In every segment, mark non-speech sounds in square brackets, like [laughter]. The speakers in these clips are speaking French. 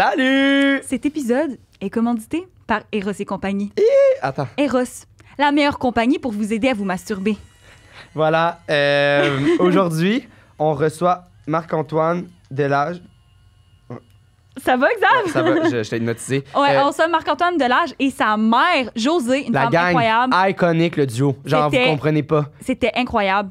Salut! Cet épisode est commandité par Eros et compagnie. Et... Attends. Eros, la meilleure compagnie pour vous aider à vous masturber. Voilà. Euh, [laughs] aujourd'hui, on reçoit Marc-Antoine Delage. Ça va, Xavier ça va, je, t'ai notisé. [laughs] Ouais, euh, on reçoit Marc-Antoine Delage et sa mère, Josée, une la incroyable. iconique, le duo. Genre, vous comprenez pas. C'était incroyable.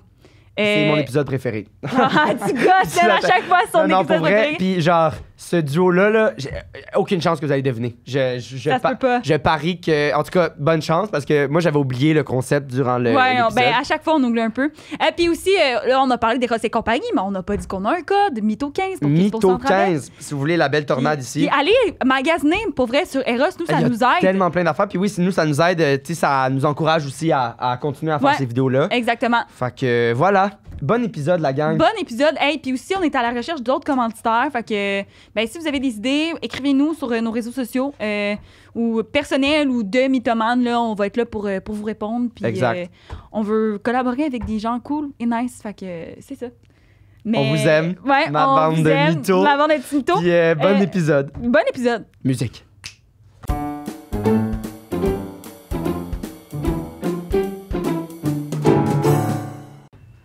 C'est mon euh, épisode préféré. Ah, tu gosses, [laughs] à chaque fois son épisode préféré. Puis genre, ce duo-là, là, euh, aucune chance que vous allez devenir. Je, je, je, parie que. En tout cas, bonne chance parce que moi, j'avais oublié le concept durant le. Ouais, ben, à chaque fois, on oublie un peu. Et puis aussi, euh, là, on a parlé des et compagnie, mais on n'a pas dit qu'on a un code, Mytho 15 pour Mytho 15, si vous voulez la belle tornade ici. Puis allez magasiner, pour vrai, sur Eros, nous, ça nous aide. tellement plein d'affaires. Puis oui, si nous, ça nous aide, euh, ça nous encourage aussi à, continuer à faire ces vidéos-là. Exactement. Fait que voilà. Bon épisode, la gang. Bon épisode. Et puis aussi, on est à la recherche d'autres commentateurs. Fait que, ben, si vous avez des idées, écrivez-nous sur euh, nos réseaux sociaux euh, ou personnels ou de mythomanes. Là, on va être là pour, euh, pour vous répondre. Puis, exact. on veut collaborer avec des gens cool et nice. Fait que, c'est ça. Mais, on vous aime. Ouais, ma on bande vous aime, de mythos. Ma bande de mythos. Puis, bon épisode. Bon épisode. Musique.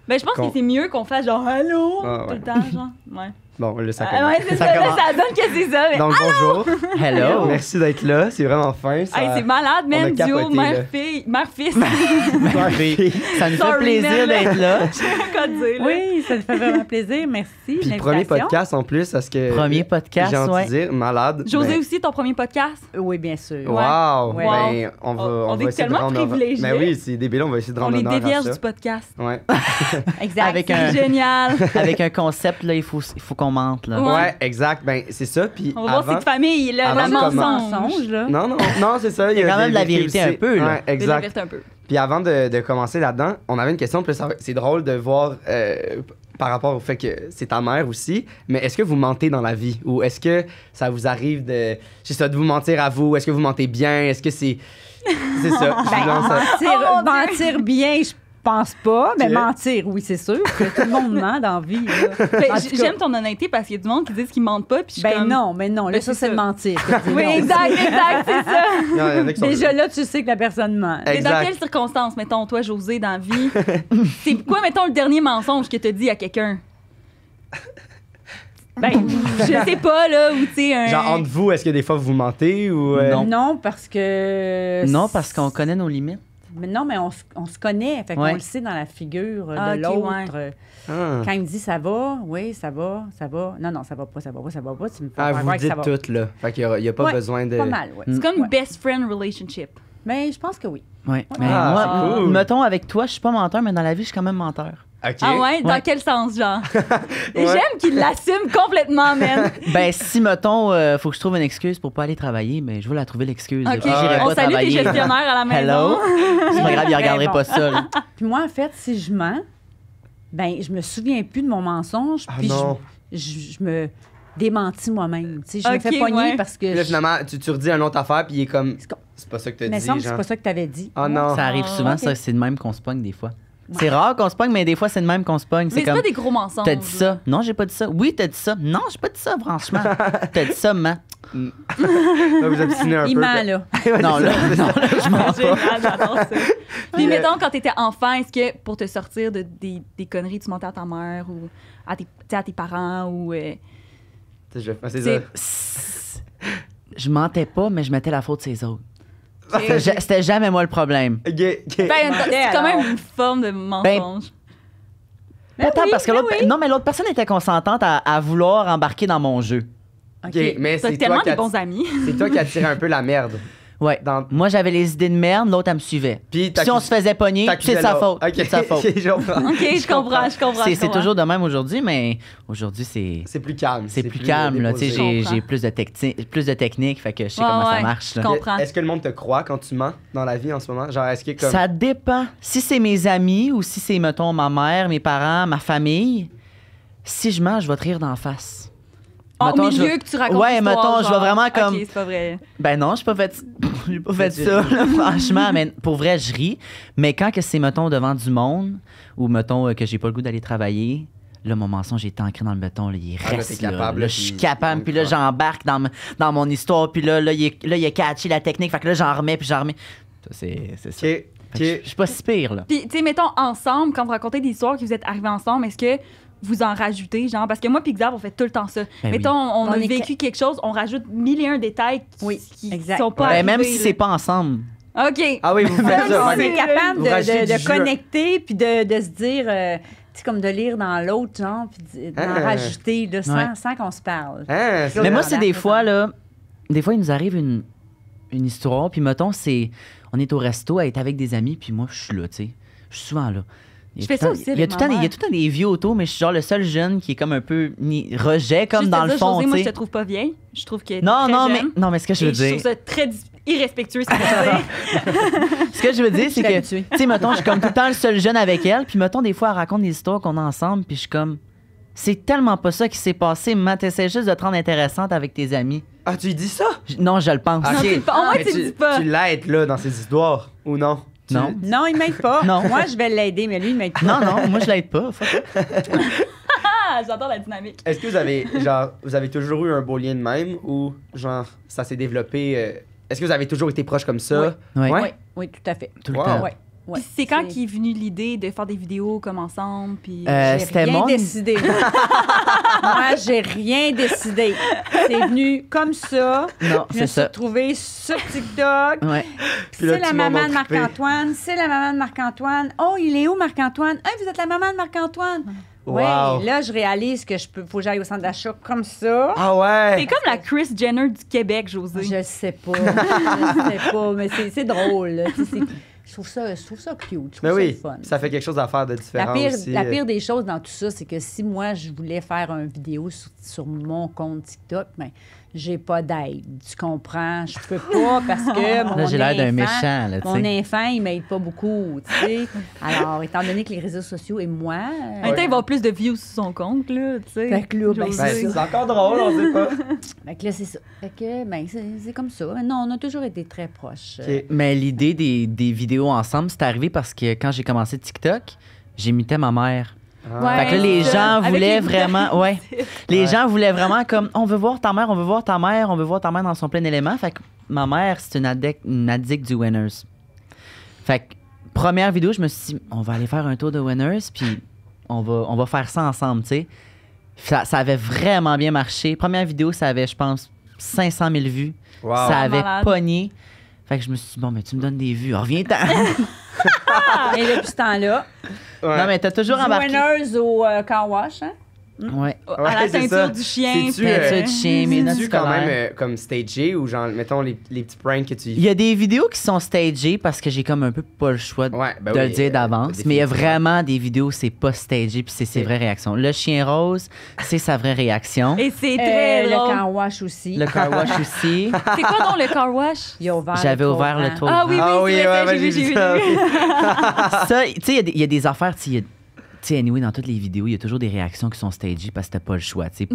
Ben, je pense que c'est mieux qu'on fasse genre allô ah, tout le temps, genre. Ouais. Bon, là, ah, ça, commence. ça, ça, donne que c'est ça. Donc, bonjour. Hello. [laughs] Merci d'être là. C'est vraiment fin. c'est malade, même duo mère-fille. Mère-fils. mère-fille. ça nous fait plaisir d'être là. [laughs] dire. Oui, ça nous fait vraiment plaisir. Merci. Puis, premier podcast en plus, parce que. Premier podcast. J'ai envie de dire, malade. José aussi, ton premier podcast? Oui, bien sûr. Wow. Ben, on, va, on, est tellement privilégiés. Mais ben oui, c'est débile. On va essayer de rendre On est des vierges du podcast. Oui. [laughs] Exact. C'est génial. Avec un concept, là, il faut qu'on Là. Ouais, exact. Ben, c'est ça. Puis On va avant, voir cette famille, là, mensonge. Non, non, non, c'est ça. Il y a quand même de la vérité un peu. Là. exact. Puis avant de, commencer là-dedans, on avait une question. C'est drôle de voir euh, par rapport au fait que c'est ta mère aussi, mais est-ce que vous mentez dans la vie ou est-ce que ça vous arrive de, ça, de vous mentir à vous? Est-ce que vous mentez bien? Est-ce que c'est... C'est ça. [laughs] Ben, oh mentir, bien, pense pas, mais mentir, oui, c'est sûr. tout le monde ment dans la vie. [laughs] J'aime ton honnêteté parce qu'il y a du monde qui dit qu'ils mentent pas. Puis ben non, mais non, là, ben, ça, c'est mentir. [laughs] oui, exact, exact, c'est ça. [laughs] Déjà là, tu sais que la personne ment. dans quelles circonstances, mettons, toi, José, dans la vie, c'est quoi, mettons, le dernier mensonge que tu dit à quelqu'un? Ben, je sais pas, là, ou tu Genre, entre vous, est-ce que des fois vous mentez ou. Euh? non. parce que. Non, parce qu'on connaît nos limites non, mais on, on se connaît. Fait qu'on le sait dans la figure euh, de ah, l'autre. Euh, ah. Quand il me dit ça va, oui, ça va, ça va. Non, non, ça va pas, ça va pas, ça va pas. Tu me fais ah, vous dites tout, là. Fait qu'il n'y a, a, pas besoin de. Pas mal, oui. C'est comme une best friend relationship. Mais ben, je pense que oui. Oui. Ah, cool. mettons, avec toi, je suis pas menteur, mais dans la vie, je suis quand même menteur. Ah ouais? Dans quel sens, genre? [laughs] J'aime qu'il l'assume complètement, même. [laughs] ben, si, mettons, euh, faut que je trouve une excuse pour pas aller travailler, mais je vais la trouver l'excuse. Ok. Ah, on salue les gestionnaires à la maison. Hello? C'est pas grave, ils [laughs] regarderaient pas ça. Puis moi, en fait, si je mens, ben, je me souviens plus de mon mensonge, ah, puis je, me démentis moi-même. Tu sais, je me fais pogner parce que. Puis là, finalement, tu, redis un autre affaire, puis il est comme. C'est pas ça que as dit. Mais c'est pas ça que avais dit. Ah non. Ça arrive souvent, ah, ça. C'est de même qu'on se pogne des fois. C'est rare qu'on se pogne, mais des fois, c'est de même qu'on se pogne. Mais c'est comme, pas des gros mensonges. T'as dit ça. Non, j'ai pas dit ça. Oui, t'as dit ça. Non, j'ai pas dit ça, franchement. [laughs] t'as dit ça, man. [laughs] vous un Il peu. Ment, ben. là. [laughs] non, là, non, là, je mens pas. ça. Puis, mettons, quand t'étais enfant, est-ce que pour te sortir de, des, conneries, tu mentais à ta mère ou à tes, à tes parents ou. Euh, je vais passer Je mentais pas, mais je mettais la faute de ses autres. C'était jamais moi le problème. Ben, ben, c'est quand même une forme de mensonge. attends ben parce que l'autre. Non, mais l'autre personne était consentante à, vouloir embarquer dans mon jeu. c'est tellement de bons amis. C'est toi qui tiré un peu la merde. Ouais. Moi, j'avais les idées de merde, l'autre, elle me suivait. Puis, si on se faisait pogner, c'est sa faute. C'est sa faute. ok, je comprends, je comprends. C'est toujours de même aujourd'hui, mais aujourd'hui, c'est. C'est plus calme. C'est plus, calme, Tu sais, j'ai plus, plus de technique, fait que je sais comment ça marche. Je comprends. Est-ce que le monde te croit quand tu mens dans la vie en ce moment? Genre, est-ce que Ça dépend. Si c'est mes amis ou si c'est, mettons, ma mère, mes parents, ma famille, si je mens, je vais te rire d'en face. En mettons, milieu que tu racontes Ouais, mettons, je vois vraiment comme. Ok, c'est pas vrai. Ben non, [laughs] j'ai pas fait, pas fait ça, franchement. mais pour vrai, je ris. Mais quand que c'est, mettons, devant du monde, ou mettons euh, que j'ai pas le goût d'aller travailler, là, mon mensonge est ancré dans le béton, il ah, reste là, capable, je suis capable, puis là, j'embarque dans, dans mon histoire, puis là, là, il, a catché la technique, fait que là, j'en remets, puis j'en remets. C'est, c'est ça. Je ne Je suis pas si pire, là. Puis, tu sais, mettons, ensemble, quand vous racontez des histoires que vous êtes arrivés ensemble, est-ce que vous en rajoutez, genre, parce que moi, puis on fait tout le temps ça. Ben mettons, on, a vécu quelque chose, on rajoute mille et un détails qui, ne sont pas. Ben, même si c'est pas ensemble. OK. Ah oui, vous [laughs] On est capable de, connecter puis de, de, se dire. Euh, tu sais, comme de lire dans l'autre, genre, puis d'en ah. rajouter, de, sans, sans qu'on se parle. Ah, mais moi, c'est des fois, là, des fois, il nous arrive une, une histoire, puis mettons, c'est, on est au resto, à être avec des amis, puis moi, je suis là, tu sais. Je suis souvent là. Je fais ça aussi. Il y a tout le temps des vieux autos, mais je suis genre le seul jeune qui est comme un peu rejet, comme dans le fond. moi, je te trouve pas bien Je trouve que. Non, non, mais, non, mais ce que je veux dire. Je ça très irrespectueux, [laughs] ce que je veux dire, c'est que. Tu sais, mettons, je suis comme tout le temps le seul jeune avec elle. Puis, mettons, des fois, elle raconte des histoires qu'on a ensemble. Puis, je suis comme. C'est tellement pas ça qui s'est passé. Maman, t'essaies juste de te rendre intéressante avec tes amis. Ah, tu dis ça? non, je le pense. tu, Tu l'aides, là, dans ces histoires, ou non? Non. Non, il m'aide pas. Moi, je vais l'aider, mais lui, il m'aide pas. Non, non, moi, je l'aide pas. Ah, j'adore la dynamique. Est-ce que vous avez, genre, vous avez toujours eu un beau lien de même ou, genre, ça s'est développé? Euh, est-ce que vous avez toujours été proche comme ça? Oui. tout à fait. Tout le temps c'est quand qui est venu l'idée de faire des vidéos comme ensemble puis euh, j'ai rien décidé. [laughs] Moi, j'ai rien décidé. C'est venu comme ça. Je me suis Trouvé sur TikTok. C'est la maman de Marc-Antoine, c'est la maman de Marc-Antoine. Oh, il est où Marc-Antoine Ah, vous êtes la maman de Marc-Antoine. là, je réalise que je peux, faut que j'aille au centre d'achat comme ça. Ah ouais? C'est comme la Chris Jenner du Québec, José. Je sais pas. je sais pas, mais c'est drôle. Je trouve ça, cute. Je trouve ben ça fait quelque chose à faire de différent. La pire, La pire des choses dans tout ça, c'est que si moi, je voulais faire une vidéo sur, sur mon compte TikTok, ben, j'ai pas d'aide. Tu comprends? Je peux pas parce que [laughs] mon là, j'ai l'air d'un méchant. Là, mon enfant, il m'aide pas beaucoup. sais. Alors, étant donné que les réseaux sociaux et moi. Un il va euh, plus de views sur son compte. Là, tu fait ben, c'est, encore drôle, on sait pas. [laughs] fait que là, c'est ça. Fait que, ben, c'est, comme ça. Non, on a toujours été très proches. Euh. Mais l'idée des, des vidéos ensemble, c'est arrivé parce que quand j'ai commencé TikTok, j'imitais ma mère. Ah. fait que les gens voulaient vraiment, ouais, [laughs] les gens voulaient vraiment comme, on veut voir ta mère, on veut voir ta mère, on veut voir ta mère dans son plein élément. Fait que ma mère, c'est une addict, une du Winners. Fait que première vidéo, je me suis dit, on va aller faire un tour de Winners, puis on va, on va faire ça ensemble, tu sais. Ça, avait vraiment bien marché. Première vidéo, ça avait, je pense, 500 000 vues. Ça avait pogné. Fait que je me suis dit, bon, mais tu me donnes des vues, reviens-t'en. [laughs] Ah! Et depuis ce temps-là. Non, mais t'as toujours embarqué. Winner's au euh, car wash, hein? Hmm? Ouais. À la ceinture du chien. C'est-tu euh, du chien, mais tu quand même euh, comme stagé ou genre, mettons, les, petits pranks que tu... Il y a des vidéos qui sont stagées parce que j'ai comme un peu pas le choix de ben le dire euh, d'avance, mais il y a vraiment des vidéos où c'est pas stagé puis c'est ses vraies réactions. Le chien rose, c'est sa vraie réaction. Et c'est très Le car wash aussi. Le car wash aussi. [laughs] c'est quoi dans le car wash? J'avais ouvert le toit. Ah oui, oui, ah j'ai j'ai Ça, tu sais, il y a des affaires, tu sais, sais, anyway, dans toutes les vidéos, il y a toujours des réactions qui sont stagées parce que t'as pas le choix, tu sais.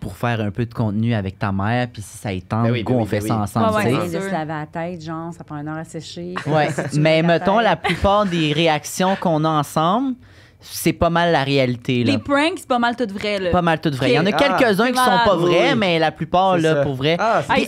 Pour, faire un peu de contenu avec ta mère, puis si ça étend, ben oui, ben on fait ben ça ensemble, ouais, tu sais. se laver la tête, genre, ça prend une heure à sécher. [laughs] Ouais. Mais mettons, la, plupart des réactions qu'on a ensemble, c'est pas mal la réalité. Les pranks, c'est pas mal tout vrai. Là. Pas mal tout vrai. Il y en a quelques-uns ah. qui sont pas vrais, mais la plupart, là, pour vrai. Ah, Puis,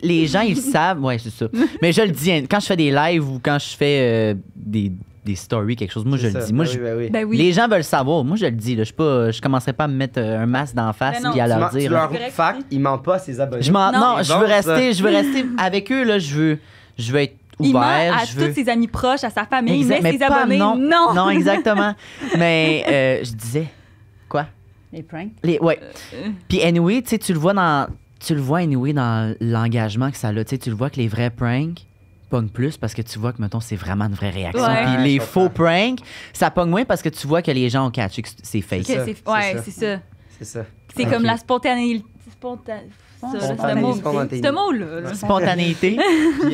les gens, ils savent. Ouais, c'est ça. [laughs] mais je le dis, hein, quand je fais des lives ou quand je fais euh, des des stories, quelque chose. Moi, je le dis. Moi, ah je... Ben ben les gens veulent savoir. Moi, je le dis. Là, je ne je commencerai pas à me mettre euh, un masque d'en face et ben à leur dire. Hein. fac, ils pas ses abonnés. Je non, je, veux rester, je veux rester avec eux. Là, je, veux, je veux être ouvert. à tous ses amis proches, à sa famille, mais, ses abonnés. Non, non. [laughs] exactement. mais euh, je disais. Quoi? Les pranks. Les, ouais. Euh, puis, anyway, tu le vois dans. Tu le vois, anyway, dans l'engagement que ça a. tu le vois que les vrais pranks, pogne plus parce que tu vois que, mettons, c'est vraiment une vraie réaction. Puis les faux pranks, ça pogne moins parce que tu vois que les gens ont catché que c'est fake. ouais, c'est ça. C'est ça. C'est comme la spontanéité. spontanéité C'est un mot, là. Spontanéité.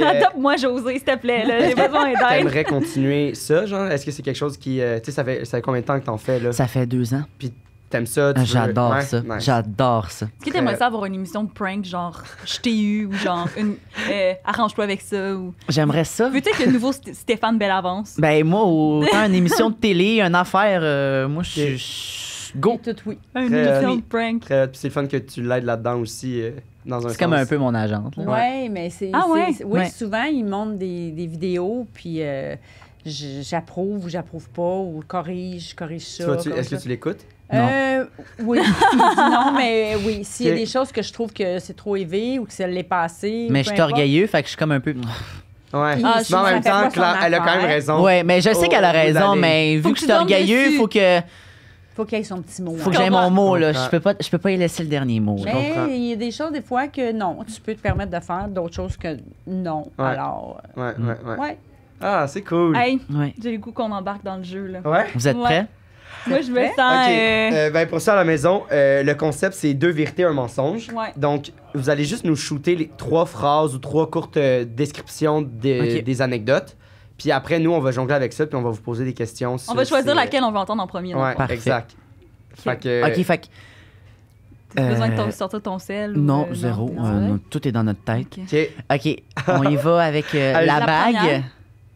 Attends moi José, s'il te plaît. J'ai besoin d'aide. T'aimerais continuer ça, genre? Est-ce que c'est quelque chose qui... Euh, tu sais, ça fait, ça fait combien de temps que t'en fais, là? Ça fait deux ans. Puis T'aimes ça? Ah, j'adore ça. J'adore ça. Est-ce que t'aimerais ça avoir une émission de prank, genre je t'ai eu ou genre euh, arrange-toi avec ça? J'aimerais ça. Veux-tu être le nouveau Stéphane avance? Ben, moi, autant [laughs] une émission de télé, une affaire, euh, moi, je suis. Go! oui. Une de prank. c'est le fun que tu l'aides là-dedans aussi. Euh, c'est comme un peu mon agente. Ouais, mais c'est. Ah ouais? Oui, souvent, ils montrent des, des vidéos, puis j'approuve ou j'approuve pas, ou corrige, corrige ça. Est-ce que tu l'écoutes? Euh, oui. [laughs] non, mais oui. S'il y a des choses que je trouve que c'est trop élevé ou que ça l'est passé. Mais je suis orgueilleux, fait que je suis comme un peu. Ouais. Ah, en même temps, elle a, quand même raison. Ouais, mais je sais qu'elle a raison, mais vu que, je suis orgueilleux, il faut que. Faut qu'elle ait son petit mot. Faut que j'aie mon mot, là. Je peux pas, je peux pas y laisser le dernier mot. Mais il y a des choses, des fois, que non, tu peux te permettre de faire, d'autres choses que non. Alors. Mm. ouais, ouais, Ah, c'est cool. Hey, ouais. j'ai le goût qu'on embarque dans le jeu, là. Ouais. Vous êtes prêts? Moi, je me sens. Euh, euh, ben, pour ça, à la maison, euh, le concept, c'est deux vérités, un mensonge. Donc, vous allez juste nous shooter les trois phrases ou trois courtes descriptions des- anecdotes. Puis après, nous, on va jongler avec ça, puis on va vous poser des questions. On va choisir laquelle on va entendre en premier. Ouais, exact. Ok, fait que- T'as besoin de sortir ton sel. ou, Non, zéro. tout est dans notre tête. Ok. on y [laughs] va avec la, bague.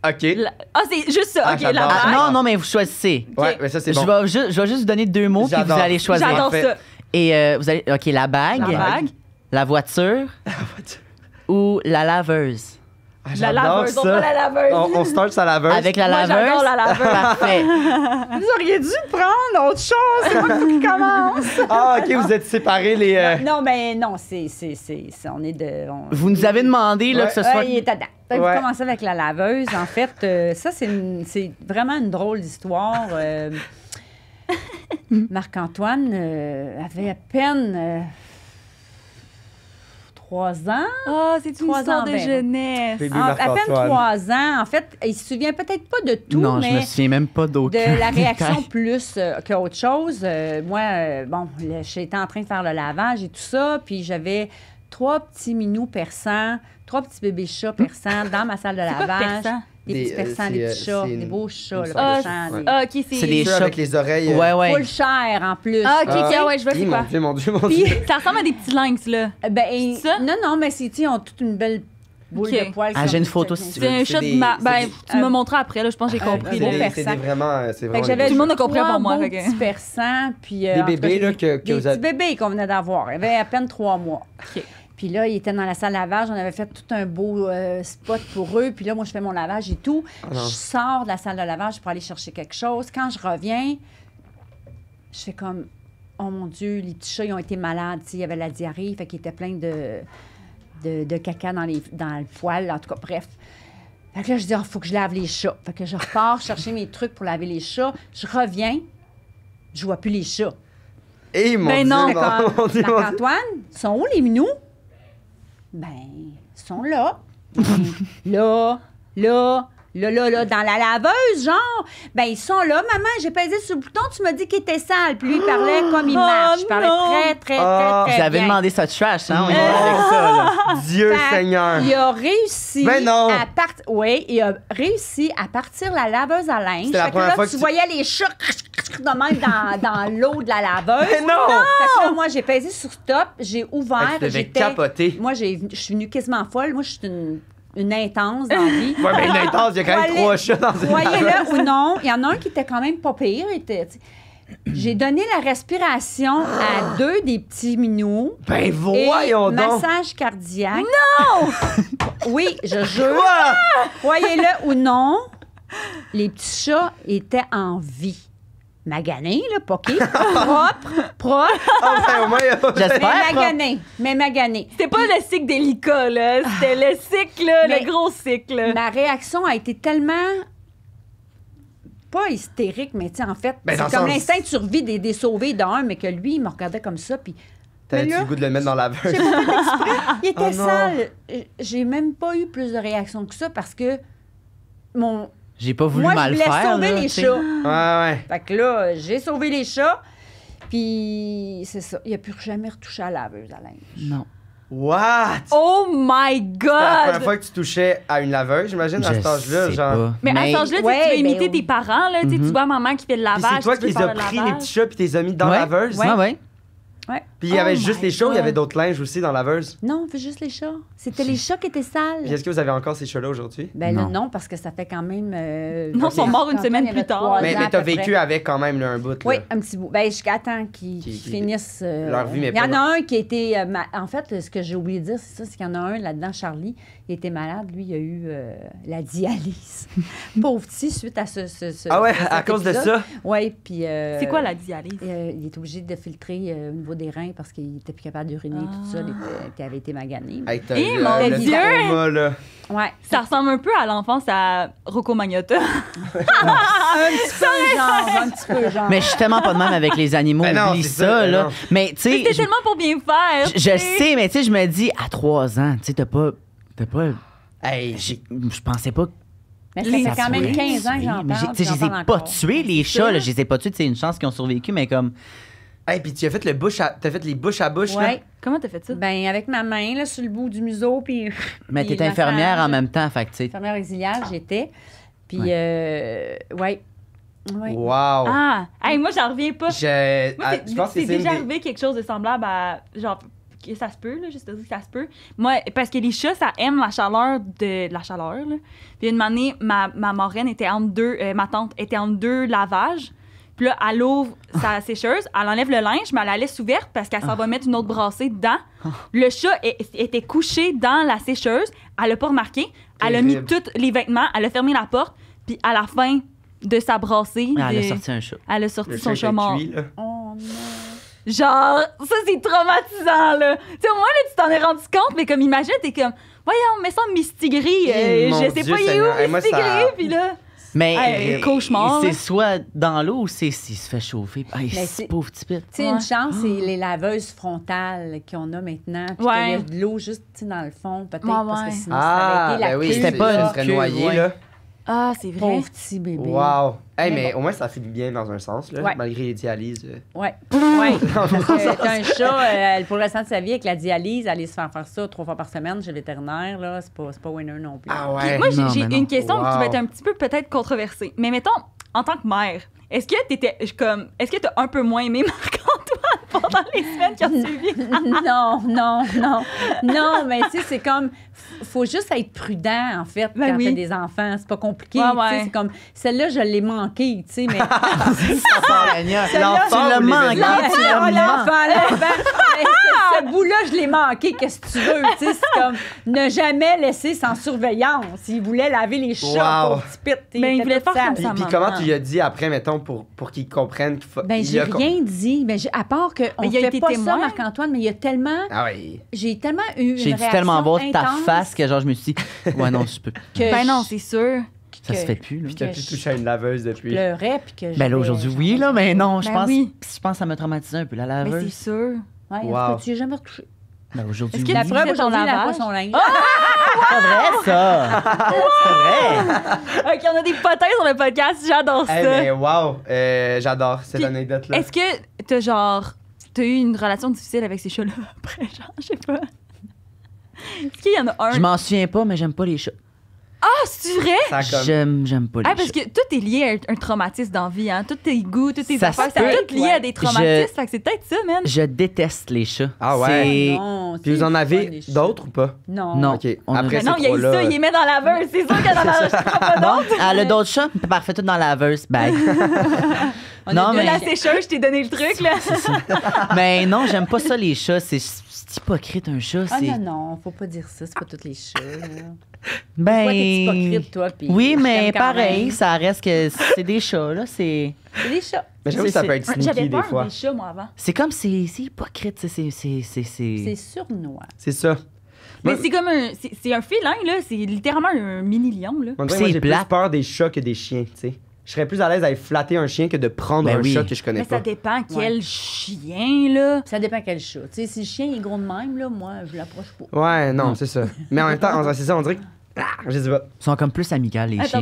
OK. Ah, c'est juste ça. Ah, ok, la Ah, non, non, mais vous choisissez. Ouais, mais ça, c'est bon. Je, vais juste vous donner deux mots, puis vous allez choisir. J'attends ça. Et euh, vous allez. OK, la bague, La voiture. la voiture ou la laveuse. Ah, la laveuse, ça. on la laveuse. On, start sa laveuse. Avec la laveuse. Moi, la laveuse. [laughs] Parfait. Vous auriez dû prendre autre chose. C'est moi qui commence. [laughs] Ah, OK, vous êtes séparés les. Non, euh, mais non, c'est. On est de. Vous nous avez demandé là, que ce soit. il est à date. Vous commencez avec la laveuse. En fait, euh, ça, c'est vraiment une drôle d'histoire. Euh, [laughs] Marc-Antoine avait à peine. Trois ans. Ah, c'est une histoire de ben, jeunesse. à peine trois ans. En fait, il se souvient peut-être pas de tout, non, mais... je me souviens même pas d'aucun. De la réaction plus euh, qu'autre chose. Euh, moi, euh, bon, j'étais en train de faire le lavage et tout ça, puis j'avais trois petits minous persans trois petits bébés chats persans dans ma salle de [laughs] lavage. Des, des petits euh, persans, des euh, petits chats, des beaux chats. Là, ah, ok, c'est des chats avec les oreilles. Euh. Ouais, ouais. Full en plus. Ah, ok, ok, ah. ouais, je vois c'est quoi. Mon Dieu, mon Dieu, ça ressemble à des petits lynx, là. Ben, ça? Non, non, mais c'est, ils ont toute une belle boule de poils. Ah, j'ai une photo si tu veux. C'est un chat de ma. Ben, tu me montres après, là, je pense que j'ai ah, compris. C'est vraiment. Tout le monde a compris avant moi. Des petits persans, puis. Des bébés, là, que vous avez. Des petits bébés qu'on venait d'avoir. Il y avait à peine trois mois. Ok. Puis là, ils étaient dans la salle de lavage. On avait fait tout un beau euh, spot pour eux. Puis là, moi, je fais mon lavage et tout. Ah je sors de la salle de lavage pour aller chercher quelque chose. Quand je reviens, je fais comme Oh mon Dieu, les petits chats, ils ont été malades. Il y avait la diarrhée, fait qu'ils étaient pleins de, de, caca dans, les, dans le poil. En tout cas, bref. Fait que là, je dis, il oh, faut que je lave les chats. Fait que je repars [laughs] chercher mes trucs pour laver les chats. Je reviens, je vois plus les chats. Et eh, mon ben non, Antoine, sont où les minous? ben, ils sont là. Ben, là, là, là, là, là, dans la laveuse, genre. Ben, ils sont là. Maman, j'ai pesé sur le bouton, tu m'as dit qu'il était sale. Puis lui, il parlait oh, comme il oh, marche. Il parlait très, très, très, très, ah. Vous avez demandé ça trash, hein? Euh, Dieu Seigneur. Il a réussi ben à partir... Oui, il a réussi à partir la laveuse à linge. C'est fois tu voyais les chats de même dans, dans l'eau de la laveuse. Mais [laughs] non! moi, j'ai pesé sur top, j'ai ouvert. J'étais capoté. Moi, je suis venue quasiment folle. Moi, je suis une intense dans vie. [laughs] Oui, mais une intense, il y a quand même trois chats dans une Voyez-le ou non, il y en a un qui était quand même pas pire. J'ai donné la respiration à [gasps] deux des petits minous. Ben voyons et Massage cardiaque. Non! [laughs] oui, je jure. Voyez-le ou non, les petits chats étaient en vie magané, là, poqué, propre, propre. [laughs] Ah, enfin, au moins, Mais magané, mais magané. C'était pas le cycle délicat, là. C'était le cycle, le gros cycle. Ma réaction a été tellement pas hystérique, mais tu sais, en fait, ben, c'est comme l'instinct de survie des, des sauvés d'un, mais que lui, il me regardait comme ça, puis... T'avais-tu le goût de le mettre dans la veuve? [laughs] il était oh sale. J'ai même pas eu plus de réaction que ça parce que mon j'ai pas voulu Moi, mal je voulais sauver les chats. Ouais, ouais. Fait que là, j'ai sauvé les chats. Puis c'est ça. Il a plus jamais retouché à la laveuse à linge. Non. What? Oh my God! C'est la première fois que tu touchais à une laveuse, j'imagine, à cet âge-là. Genre. Mais, à cet âge-là, tu- Ouais, tu imiter tes parents, là, tu mhm. vois maman qui fait le Puis lavage. c'est toi qui les a pris, les petits chats, puis t'es les as mis dans la laveuse. Ouais, ouais. Ouais il y avait oh juste les chats il y avait d'autres linges aussi dans la laveuse? Non, on fait juste les chats. C'était les chats qui étaient sales. est-ce que vous avez encore ces chats-là aujourd'hui? Ben non. parce que ça fait quand même. Euh, non, ils sont morts une semaine plus tard. Mais, tu as vécu avec quand même un bout. Oui, un petit bout. Ben jusqu'à temps qu'ils finissent. Euh, il y en a un qui a été. Euh, en fait, ce que j'ai oublié de dire, c'est ça, c'est qu'il y en a un là-dedans, Charlie, il était malade. Lui, il a eu la dialyse. [laughs] Pauvre petit, suite à ce. ce, ce ah ouais, à cause de ça? Oui, puis. c'est quoi la dialyse? il est obligé de filtrer au niveau des reins parce qu'il était plus capable d'uriner, tout ça. Il ah. avait été magané. Mais... Eh, mon hein, Ouais. Ça ressemble un peu à l'enfance à Rocco Magnotta. [laughs] un petit peu, genre. Un petit peu, genre. Mais je suis tellement pas de même avec les animaux. Ben ça, ben là. Mais tu sais. C'était tellement pour bien faire. Je sais, mais tu sais, je me dis, à trois ans, tu sais, t'as pas. T'as pas. Hey, je pensais pas mais ça quand même 15 ans que j'en parle. Je les ai pas tués, les chats. Je les ai pas tués. C'est une chance qu'ils ont survécu, mais comme... Hey, puis tu as fait le bouche à... as fait les bouches à bouche là? Comment t'as fait ça? Ben avec ma main là sur le bout du museau puis. [laughs] Mais t'es infirmière en même temps, fait que tu Infirmière auxiliaire, ah. j'étais. Puis ouais. Euh... Oui. Wow! Ah! et moi, j'en reviens pas. Je, moi, ah, pense que c'est déjà arrivé quelque chose de semblable à. Genre, que ça se peut, là, juste dire que ça se peut. Moi, parce que les chats, ça aime la chaleur de, la chaleur, là. Puis une année, ma, ma moraine était en deux. Euh, ma tante était en deux lavages. Puis là, elle ouvre sa sécheuse, elle enlève le linge, mais elle la laisse ouverte parce qu'elle s'en va mettre une autre brassée dedans. Le chat était couché dans la sécheuse, elle l'a pas remarqué, elle a mis tous les vêtements, elle a fermé la porte, puis à la fin de sa brassée, ah, elle a sorti un chat. elle a sorti son chat mort. Oh non. Genre, ça, c'est traumatisant, là. Tu sais, au moins, là, tu t'en es rendu compte, mais comme imagine, t'es comme, voyons, mais ça, Misty Gris, eh, euh, je sais pas, où eh, puis là. Mais C'est soit dans l'eau ou c'est s'il se fait chauffer. Ben, c'est pauvre petit Tu sais, une chance, c'est ah. les laveuses frontales qu'on a maintenant. Puis ouais. y a de l'eau juste dans le fond, peut-être, parce que sinon, ah, ça aurait été la ben oui, C'était pas une noyée, là. Ah, c'est vrai. Pauvre petit bébé. Wow. Hey, mais, au moins, ça fait bien dans un sens, là, malgré les dialyses. Euh. Ouais. [laughs] ouais. un chat, euh, pour le restant de sa vie, avec la dialyse, aller se faire faire ça trois fois par semaine chez le vétérinaire, là, c'est pas, winner non plus. Ah ouais. moi, j'ai une question qui va être un petit peu peut-être controversée. Mais mettons, en tant que mère, est-ce que t'étais comme. Est-ce que t'as un peu moins aimé [laughs] Marc-Antoine? pendant les semaines qui ont suivi. [laughs] non, non, non. Non, mais tu sais, c'est comme, faut juste être prudent, en fait, ben quand tu t'as des enfants. C'est pas compliqué. tu sais C'est comme, celle-là, je l'ai manquée, tu sais, mais. [laughs] L'enfant, tu l'as manqué. L'enfant, l'enfant, Ce bout-là, je l'ai manqué. Qu'est-ce que tu veux? Tu sais, c'est comme, ne jamais laisser sans surveillance. Il voulait laver les chats wow. pour petit Mais il ben, voulait faire ça. Puis, comment tu lui as dit après, mettons, pour, qu'il comprenne qu'il faut. Ben, j'ai rien dit. Ben, à part que il y fait pas témoin. ça, Marc-Antoine, mais il y a tellement. Ah oui. J'ai tellement eu une J'ai dû tellement voir ta face que genre, je me suis dit, [laughs] ouais, non, je peux. plus. » ben non, c'est sûr. Ça se fait plus. Là. Puis t'as plus touché à une laveuse depuis. Le rêve, que. Ben là, aujourd'hui, oui, là, mais non, je ben pense. oui. Je pense que ça me traumatisait un peu, la ben, laveuse. Mais c'est sûr. Ouais, que tu es jamais retouché? Ben aujourd'hui, Est-ce que la preuve aujourd'hui, la fois son linge? Ah! [laughs] C'est vrai, ça! c'est vrai! [laughs] OK, on a des potins sur le podcast. J'adore eh ça. mais ben, wow! Euh, j'adore cette anecdote-là. Est-ce que t'as genre t'as eu une relation difficile avec ces chats-là [laughs] après, genre, je sais pas. Est-ce qu'il y en a un? Je m'en souviens pas, mais j'aime pas les chats. Ah, c'est vrai? J'aime, j'aime pas les Ah, parce que tout est lié à un- traumatisme dans hein. Tous tes goûts, toutes tes affaires, Ça c'est tout lié à des traumatismes. Fait que c'est peut-être ça, man. Je déteste les chats. Ah ouais. Ah non, Puis vous en avez d'autres ou pas? Non. Non. OK. Après non, il y a ça, il euh, les met dans la verse. C'est sûr qu'elle en a pas [laughs] d'autres. chats, Elle d'autres chats? Parfait, tout dans la verse. Bye. [laughs] On non, mais mais... la sécheuse, je t'ai donné le truc, là. mais non, j'aime pas ça, les chats. C'est hypocrite, un chat. Ah, c'est... Ah non, non, faut pas dire ça, c'est pas tous les chats. Ben. t'es hypocrite, toi, Oui, mais pareil, ça reste que c'est des chats, là. C'est. C'est des chats. Mais ça J'avais peur des chats, moi, avant. C'est comme, c'est hypocrite, c'est. C'est surnois. C'est ça. Mais c'est comme un. C'est un félin, là. C'est littéralement un mini lion, là. Moi, j'ai plus peur des chats que des chiens, tu sais je serais plus à l'aise à flatter un chien que de prendre ben un chat que je connais mais pas. Mais ça dépend quel chien, là. Ça dépend quel chat. Tu sais, si le chien est gros de même, là, moi, je l'approche pas. Ouais, non, c'est ça. Mais en même temps, [laughs] c'est ça, on dirait que ah, je sais pas. Ils sont comme plus amicales, les ah, chiens.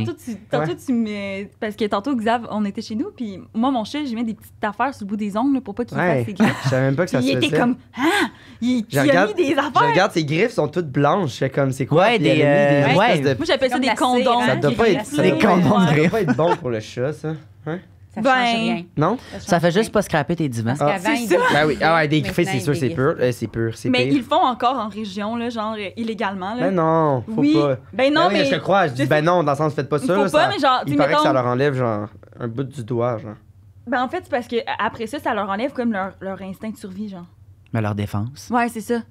Tantôt, tu, tu me. Parce que tantôt, Xav, on était chez nous, puis moi, mon chien, j'ai mis des petites affaires sur le bout des ongles pour pas qu'il fasse ses griffes. Je savais même pas que ça se faisait. Hein? Il était comme. Ah! Il, a mis des affaires. Je regarde, ses griffes sont toutes blanches. Je comme, c'est quoi? Ouais, des, mis des euh, ouais. De... Moi, j'appelle ça des condoms. Ça doit hein, pas être. Ça doit pas être bon pour le chat, ça. Hein? Ça ben, change rien. Non? Ça, fait juste pas scraper tes divans. Ah, c'est ça. Ben oui. Ah ouais, dégriffés, c'est sûr, c'est pur. Euh, c'est pur, c'est Mais ils font encore en région, là, genre euh, illégalement. Là. Ben non, faut pas. Ben non, mais... Je te crois, je dis ben non, dans le sens, faites pas ça. pas, mais genre... Il paraît que ça leur enlève, genre, un bout du doigt, genre. Ben en fait, c'est parce que après ça, ça leur enlève comme leur, leur instinct de survie, genre. Mais leur défense. Ouais, c'est ça.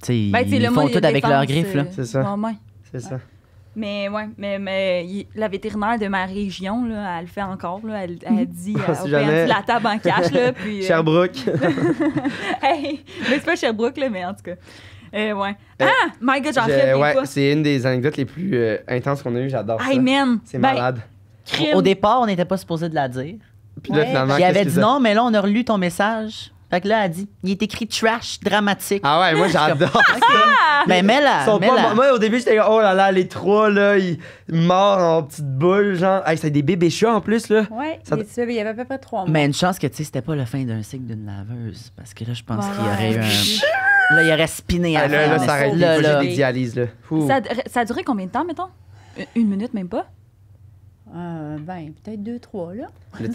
T'sais, ben, ils le font tout avec leurs griffes, là. Euh, c'est ça. C'est ça. Mais ouais, mais, mais la vétérinaire de ma région, là, elle le fait encore. Là, elle, elle [laughs] dit ah, euh, on si la table en cash. Là, [laughs] puis, euh, Sherbrooke. [laughs] hey, mais c'est pas Sherbrooke, là, mais en tout cas. Euh, ouais. ah, my God, j'en fais ouais, C'est une des anecdotes les plus intenses qu'on a eues. J'adore ça. C'est ben, malade. au, départ, on n'était pas supposé de la dire. Puis là, finalement, J'avais dit non, mais là, on a relu ton message. Fait que là, elle dit, il est écrit trash, dramatique. Ah ouais, moi j'adore [laughs] ah! ça. Mais mets là. Moi au début, j'étais oh là là, les trois là, ils morts en petite boule, genre. Hey, c'est des bébés chats en plus là. Ouais, il y avait à peu près trois mois. Mais une chance que tu sais, c'était pas la fin d'un cycle d'une laveuse. Parce que là, je pense qu'il y aurait eu un. Là, il y aurait spiné à là, là, ça aurait été des dialyses, là. Ça, a duré combien de temps, mettons? Une minute, même pas? Euh, ben, peut-être deux, trois, là.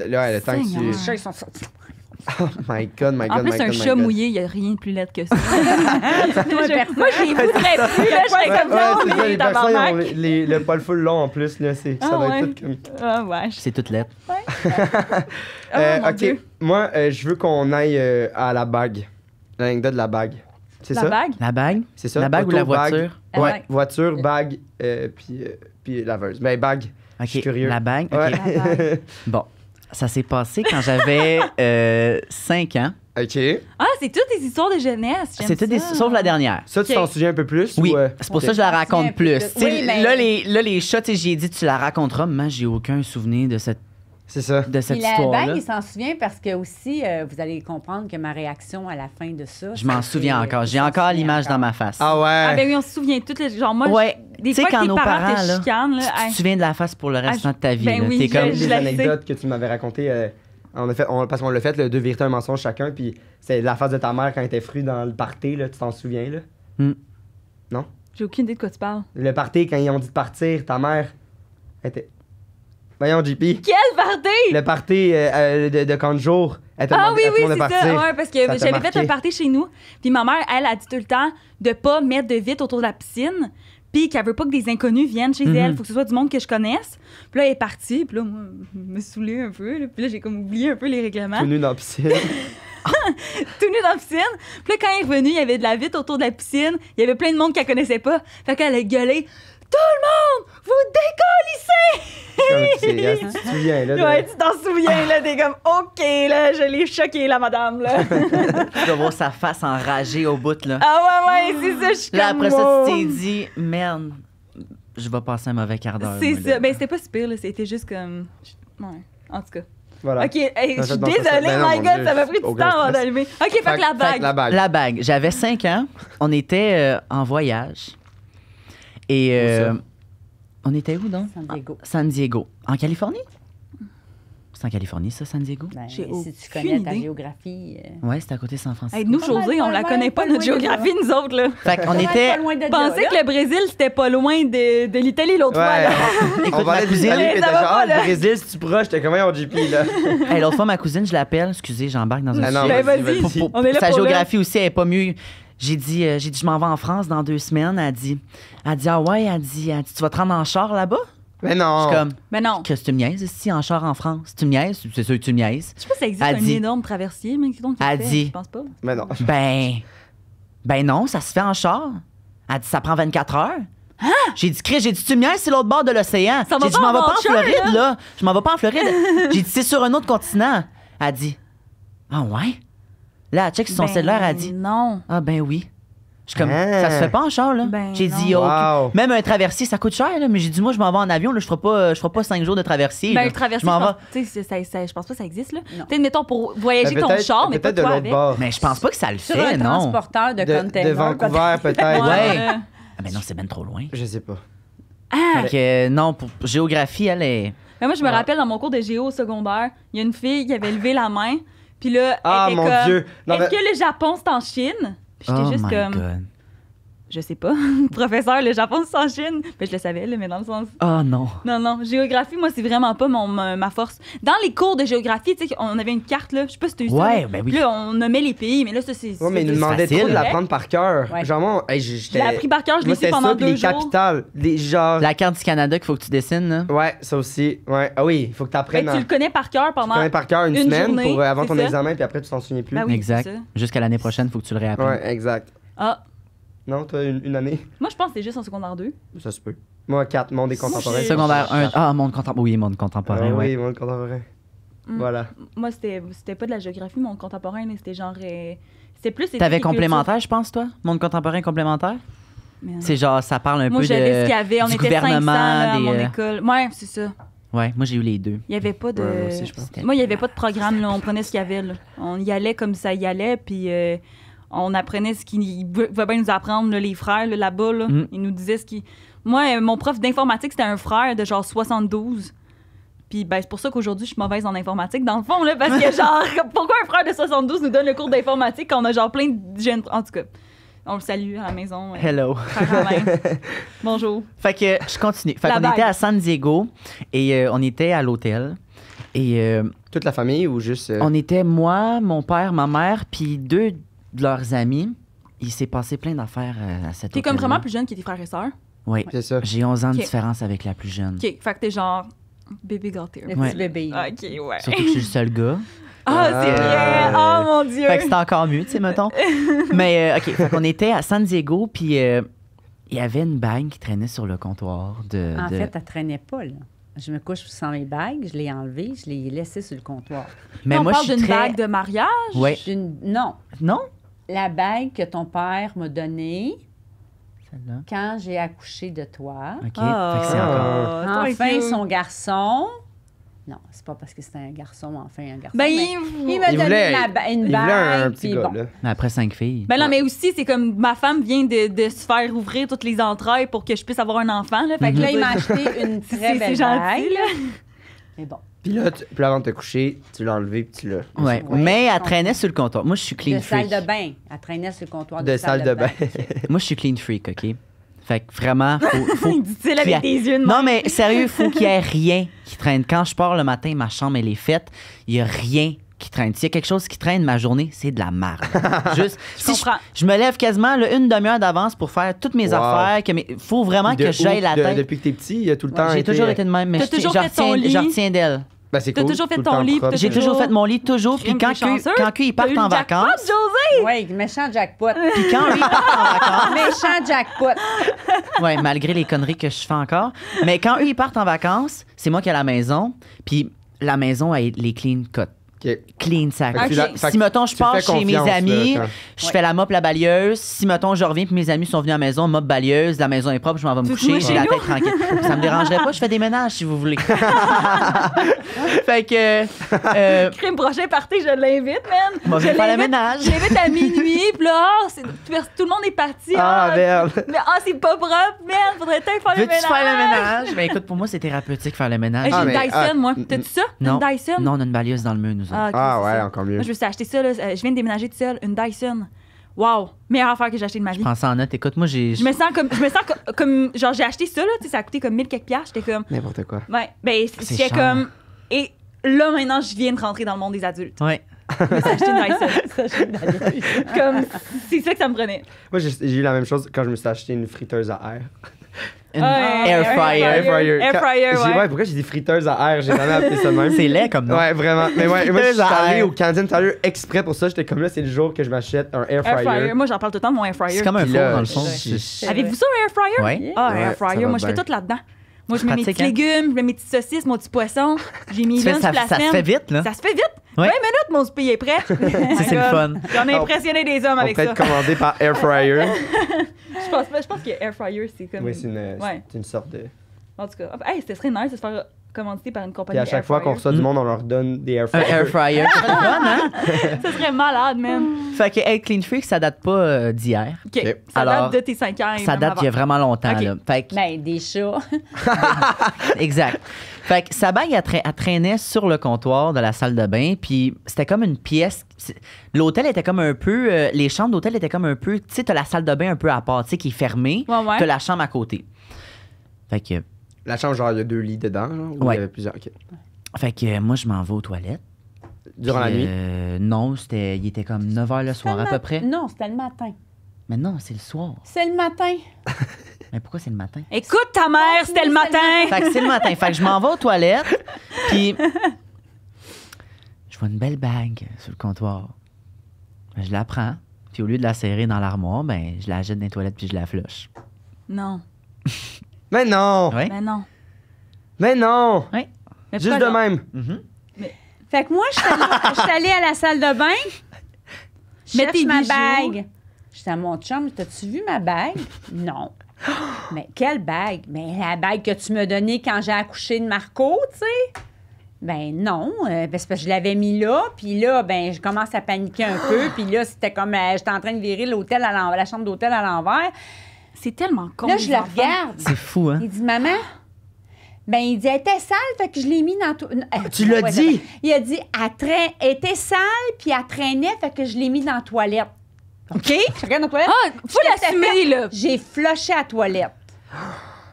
là, temps Les sont sortis. Oh my god, my god, En plus, my un chat mouillé, il n'y a rien de plus laid que ça. [laughs] Je- moi, j'y voudrais plus. là, Je serais comme ça, on est les personnes, ont les- le poil full long en plus, là, c'est, ça va ah ouais. être tout comme... Ah, ouais. C'est toute lettre. Euh, ok, moi, euh, je veux qu'on aille euh, à la bague. L'anecdote de la bague. C'est La ça? bague? La bague? C'est ça? La bague ou la bague. voiture? Ouais, voiture, bague, euh, puis, euh, puis laveuse. Ben, bague. Je suis curieux. la bague. OK. Ouais. La bague. [laughs] Bon, ça s'est passé quand j'avais 5 [laughs] euh, ans. OK. Ah, c'est toutes des histoires de jeunesse. C'est toutes des. Sauf la dernière. Ça, tu t'en souviens un peu plus? Oui. Euh? C'est pour ça que je la raconte plus. là, les, là, les chats, j'ai dit, tu la raconteras. mais j'ai aucun souvenir de cette c'est ça. De cette histoire-là. Ben, il s'en souvient parce que aussi, euh, vous allez comprendre que ma réaction à la fin de ça. Je m'en souviens encore. J'ai encore l'image dans ma face. Ah ouais. Ah ben oui, on se souvient toutes. Les... Genre moi, ouais. des fois quand tes nos parents, chicanent, tu te souviens de la face pour le ah, reste de ta vie. Ben oui, c'est comme les anecdotes que tu m'avais racontées. Euh, on parce qu'on l'a fait, le deux vérités, un mensonge chacun. Puis c'est la face de ta mère quand elle était fruit dans le party. Là, tu t'en souviens là hmm. Non. J'ai aucune idée de quoi tu parles. Le party quand ils ont dit de partir, ta mère était. Voyons, JP. Quel party! Le party euh, euh de, de le jour? ah oui, oui, c'est ça. parce que j'avais fait un party chez nous. Puis ma mère, elle, a dit tout le temps de pas mettre de vitre autour de la piscine. Puis qu'elle veut pas que des inconnus viennent chez mhm. elle. Faut que ce soit du monde que je connaisse. Puis là, elle est partie. Puis là, moi, je me saoulais un peu. Puis là, j'ai comme oublié un peu les règlements. Tout nu dans la piscine. [laughs] tout nu dans la piscine. Puis là, quand elle est revenue, il y avait de la vitre autour de la piscine. Il y avait plein de monde qu'elle connaissait pas. Fait qu'elle a gueulé. Tout le monde, vous décollissez! tu t'en souviens, là. Ouais, tu t'en souviens, là. T'es comme, OK, là, je l'ai choqué, la madame, là. [laughs] tu vas voir sa face enragée au bout, là. Ah ouais, ouais, c'est ça, je suis Là, après ça, tu t'es dit, merde, je vais passer un mauvais quart d'heure. C'est ça. mais ben, c'était pas si pire, là. C'était juste comme. Ouais, en tout cas. Voilà. OK, je suis désolée, ben my God, ça m'a pris du temps avant d'allumer. OK, fait, que la bague. la bague. J'avais 5 ans. On était euh, en voyage. Et euh, on était où donc? San Diego. Ah, San Diego. En Californie? C'est en Californie, ça, San Diego? Ben, si tu connais ta géographie. Euh, oui, c'est à côté de San Francisco. nous, José, on ne la connaît pas, notre géographie, nous autres. Là. Fait qu'on était. Pensez que le Brésil, c'était pas loin de, de l'Italie l'autre fois. on parlait de l'Italie, mais déjà, ah, le Brésil, cest tu proches, t'es comment en GP, là? [laughs] l'autre fois, ma cousine, je l'appelle. Excusez, j'embarque dans un sujet. Ben, sa géographie aussi, elle n'est pas mieux. J'ai dit, euh, j'ai dit, je m'en vais en France dans deux semaines. Elle dit, elle dit, ah ouais, elle dit, dit tu vas te rendre en char là-bas? Mais non. Je suis comme, mais non. Que tu me niaises ici en char en France? Tu me niaises? C'est sûr que tu me niaises. Je sais pas si ça existe un énorme traversier, mais donc elle que dit, je pense pas. Mais non. [laughs] Ben, ben non, ça se fait en char. Elle dit, ça prend 24 heures. Hein? J'ai dit, Chris, j'ai dit, tu me c'est l'autre bord de l'océan. J'ai dit, je m'en vais pas en Floride, là. Je m'en vais pas en Floride. [laughs] j'ai dit, c'est sur un autre continent. Elle a dit, ah ouais? Là, check si son ben cellulaire, a dit. Non. Ah, ben oui. Je suis comme, hein? ça se fait pas en char, là. Ben j'ai dit, oh, même un traversier, ça coûte cher, là. Mais j'ai dit, moi, je m'en vais en avion, là. Je ferai pas, je ferai pas cinq jours de traversier. Ben, le traversier, je, va... ça, ça, je pense pas que ça existe, là. Peut-être, mettons, pour voyager ben, ton char, mais peut-être de l'autre bord. Mais je pense pas que ça le fait, un non. transporteur de, de De Vancouver, peut-être. ouais. ah, mais non, c'est même trop loin. Je sais pas. Ah! que, non, pour géographie, elle est. Mais moi, je me rappelle dans mon cours de géo secondaire, il y a une fille qui avait levé la main. Puis là, elle ah, était mon comme, Dieu! Est-ce que le Japon, c'est en Chine? Puis J'étais oh juste comme je sais pas, [laughs] professeur, le Japon, c'est en Chine. Mais ben, je le savais, là, mais dans le sens. Ah non. Non, non. Géographie, moi, c'est vraiment pas mon, ma, force. Dans les cours de géographie, tu sais, on avait une carte, là. Je sais pas si t'as eu ouais, ça. Ben oui. Là, on nommait les pays, mais là, ça, c'est. Ouais, mais ils nous demandaient trop de l'apprendre par cœur. Genre, moi, j'étais. J'ai appris par cœur, je l'ai su pendant ça, deux les jours. capitales. Les, genre... La carte du Canada qu'il faut que tu dessines, là. Ouais, ça aussi. Ouais. Ah oui, il faut que t'apprennes. Ben, tu le connais par cœur pendant. connais par cœur une, semaine journée, euh, avant ton examen, puis après, tu t'en souviens plus. Ben exact. Jusqu'à l'année prochaine, il faut que tu le réapprennes. Ouais, exact. Ah, non, toi, une, une année. [laughs] Moi, je pense que c'est juste en secondaire 2. Ça se peut. Moi, 4, monde et contemporain. Secondaire 1. Ah, monde contemporain. Oui, monde contemporain. Ah oui, monde contemporain. Mm. Voilà. Moi, c'était pas de la géographie, monde contemporain, mais c'était genre. Euh, c'était plus. T'avais complémentaire, je pense, toi Monde contemporain complémentaire C'est genre, ça parle un peu de. Moi, j'avais ce qu'il y avait. On était 500 euh, à des... mon euh, école. Ouais, c'est ça. Ouais, moi j'ai eu les deux. Il y avait pas de moi, il y avait pas de programme là, on prenait ce qu'il y avait là. On y allait comme ça y allait puis on apprenait ce qu'ils va bien nous apprendre, les frères là-bas. Là, mm. Ils nous disaient ce qui. Moi, euh, mon prof d'informatique, c'était un frère de genre 72. Puis ben, c'est pour ça qu'aujourd'hui, je suis mauvaise en informatique, dans le fond, là, parce que [laughs] genre, pourquoi un frère de 72 nous donne le cours d'informatique quand on a genre plein de jeunes. En tout cas, on le salue à la maison. Euh, Hello. [laughs] Bonjour. Fait que je continue. Fait était à San Diego et euh, on était à l'hôtel. Et, Toute la famille ou juste. On était moi, mon père, ma mère, puis deux de leurs amis, il s'est passé plein d'affaires euh, à cette T'es comme vraiment plus jeune que tes frères et sœurs? Oui, c'est ça. J'ai 11 ans de différence avec la plus jeune. OK, fait que t'es genre bébé gâté. Le ouais. petit bébé. OK, ouais. Surtout que je suis le seul gars. Ah, oh, c'est bien! Euh, oh mon Dieu! Fait que c'était encore mieux, tu sais, mettons. [laughs] Mais, euh, OK, fait qu'on était à San Diego, puis il y avait une bague qui traînait sur le comptoir de. En fait, elle traînait pas, là. Je me couche sans mes bagues, je l'ai enlevée, je l'ai laissée sur le comptoir. Mais on moi, parle d'une bague de mariage? Oui. Non. Non? la bague que ton père m'a donnée quand j'ai accouché de toi. Ok, ah. enfin, son garçon. Non, c'est pas parce que c'était un garçon, enfin un garçon. Ben, il, m'a donné une bague. Mais après cinq filles. Ben non, mais aussi, c'est comme ma femme vient de, se faire ouvrir toutes les entrailles pour que je puisse avoir un enfant. Là, fait mhm. que là, il m'a acheté une [laughs] très belle bague. Mais bon. Puis avant de te coucher, tu l'as enlevé puis tu l'as. Ouais. mais elle traînait sur le comptoir. Moi, je suis clean de freak. salle de bain. Elle traînait sur le comptoir de, salle, de bain. [laughs] Moi, je suis clean freak, OK? Fait que vraiment, faut. [laughs] faut avec des yeux de Non, mais sérieux, faut qu'il y ait [laughs] rien qui traîne. Quand je pars le matin, ma chambre, elle est faite. Il n'y a rien qui traîne. S'il y a quelque chose qui traîne ma journée, c'est de la merde. Juste, je, je, me lève quasiment une demi-heure d'avance pour faire toutes mes affaires. Que faut vraiment que j'aille la tête. depuis que t'es petit, il y a tout le temps. J'ai toujours été de même, mais je, retiens d'elle. Ben, t'as toujours fait ton lit, J'ai toujours fait mon lit, toujours. Puis quand, eux, que- partent en vacances, José! Oui, méchant jackpot. [laughs] puis quand ils partent en vacances, méchant jackpot. [laughs] Oui, malgré les conneries que je fais encore, mais quand eux, ils partent en vacances, c'est moi qui ai la maison, puis la maison, elle, les clean cut. Clean sac. Si, mettons, je pars chez mes amis, je fais la mop, la balieuse Si, mettons, je reviens puis mes amis sont venus à la maison, mop, balieuse la maison est propre, je m'en vais me coucher, j'ai la tête tranquille. [laughs] ça me dérangerait pas, je fais des ménages si vous voulez. [laughs] fait que. Euh, euh, Crime prochain partez je l'invite, man. Moi, je faire le ménage. Je l'invite à minuit, puis là, oh, tout le monde est parti. Ah, ah, merde. Mais ah, c'est pas propre, merde, faudrait peut faire, le ménage. faire le ménage? Mais ben, écoute, pour moi, c'est thérapeutique faire le ménage. J'ai une ah, Dyson, ah, moi. T'as-tu ça? Non. Une Dyson? Non, on a une balieuse dans le menu ah, ah ouais, encore mieux. Moi, je me suis acheté ça. Euh, je viens de déménager toute seule, une Dyson. Wow, meilleure affaire que j'ai acheté de ma vie. Je ça en note. Écoute, moi, j'ai. Je me sens comme. Je me sens genre, j'ai acheté ça, là, tu sais, ça a coûté comme 1000 quelques piastres. J'étais comme. N'importe quoi. Ouais. Ben, j'étais comme. Et là, maintenant, je viens de rentrer dans le monde des adultes. Ouais. me suis acheté [laughs] une Dyson. comme, c'est ça que ça me prenait. Moi, j'ai eu la même chose quand je me suis acheté une friteuse à air. Ah, air fryer. Air fryer. Pourquoi j'ai dit friteuse à air? J'ai jamais appelé ça même. [laughs] C'est laid comme ça Ouais, vraiment. Mais ouais, moi, je suis allé au Canadian Tire exprès pour ça. J'étais comme là, c'est le jour que je m'achète un air fryer. Moi, j'en parle tout le temps de mon air fryer. C'est comme un four, dans le fond. Avez-vous ça, un air fryer? Ouais. Ah, un air fryer. Moi, je fais tout là-dedans. Moi, je mets mes petits hein? légumes, je mets mes petites saucisses, mon petit poisson. J'ai mis l'un ça, la ça se fait vite, là. Ça se fait vite. Ouais. 20 minutes, mon souper est prêt. [laughs] c'est le fun. J'en ai impressionné des hommes avec ça. ça. peut être commandé par Air [laughs] Fryer. je, pense, je pense que Air Fryer, c'est comme. Oui, c'est une, ouais. une sorte de. En tout cas, hey, c'était très nice de se faire commandité par une compagnie. Et à chaque fois qu'on reçoit du monde, on leur donne des air fryers. Un air fryer. [laughs] Hein? Ça serait malade, même. Fait que hey, Clean Freak, ça date pas euh, d'hier. Ça date de tes 5 ans. Ça date d'il y a vraiment longtemps. Là. Fait Ben, des chats. [laughs] exact. Fait que sa bague, elle, traînait sur le comptoir de la salle de bain, puis c'était comme une pièce. L'hôtel était comme un peu. Euh, les chambres d'hôtel étaient comme un peu. Tu sais, t'as la salle de bain un peu à part, tu sais, qui est fermée. Ouais, ouais. T'as la chambre à côté. Fait que la chambre, genre, il y a deux lits dedans, genre, ou il y avait plusieurs. Fait que euh, moi, je m'en vais aux toilettes. Durant la nuit? Euh, non, c'était, il était comme 9 h le soir à peu près. Non, c'était le matin. Mais non, c'est le soir. C'est le matin. [laughs] Mais pourquoi c'est le matin? Écoute ta mère, c'était le matin. Fait que c'est le matin. Fait que je m'en vais aux toilettes, [laughs] puis je vois une belle bague sur le comptoir. Ben, je la prends, puis au lieu de la serrer dans l'armoire, ben je la jette dans les toilettes puis je la flush. Non. [laughs] Mais non! Mais non. Mais non! Oui. Juste de même. Mm-hmm. Fait que moi, je suis allée- à la salle de bain, je [laughs] Mets ma bague. Je à mon chum, t'as-tu vu ma bague? Non. [gasps] Mais quelle bague? Mais la bague que tu m'as donnée quand j'ai accouché de Marco, tu sais. Ben non, euh, parce que je l'avais mis là, puis là, ben je commence à paniquer un [gasps] peu, puis là, c'était comme, euh, j'étais en train de virer l'hôtel à l'envers, la chambre d'hôtel à l'envers. C'est tellement con. Là, je le regarde. C'est fou, hein? Il dit, maman, ben, il dit, elle était sale, fait que je l'ai mis dans ah, Tu l'as [laughs] dit? Il a dit, elle, était sale, puis elle traînait, fait que je l'ai mis dans la toilette. OK? Je regarde dans la toilette. Ah, faut l'assumer, là. J'ai floché à toilette.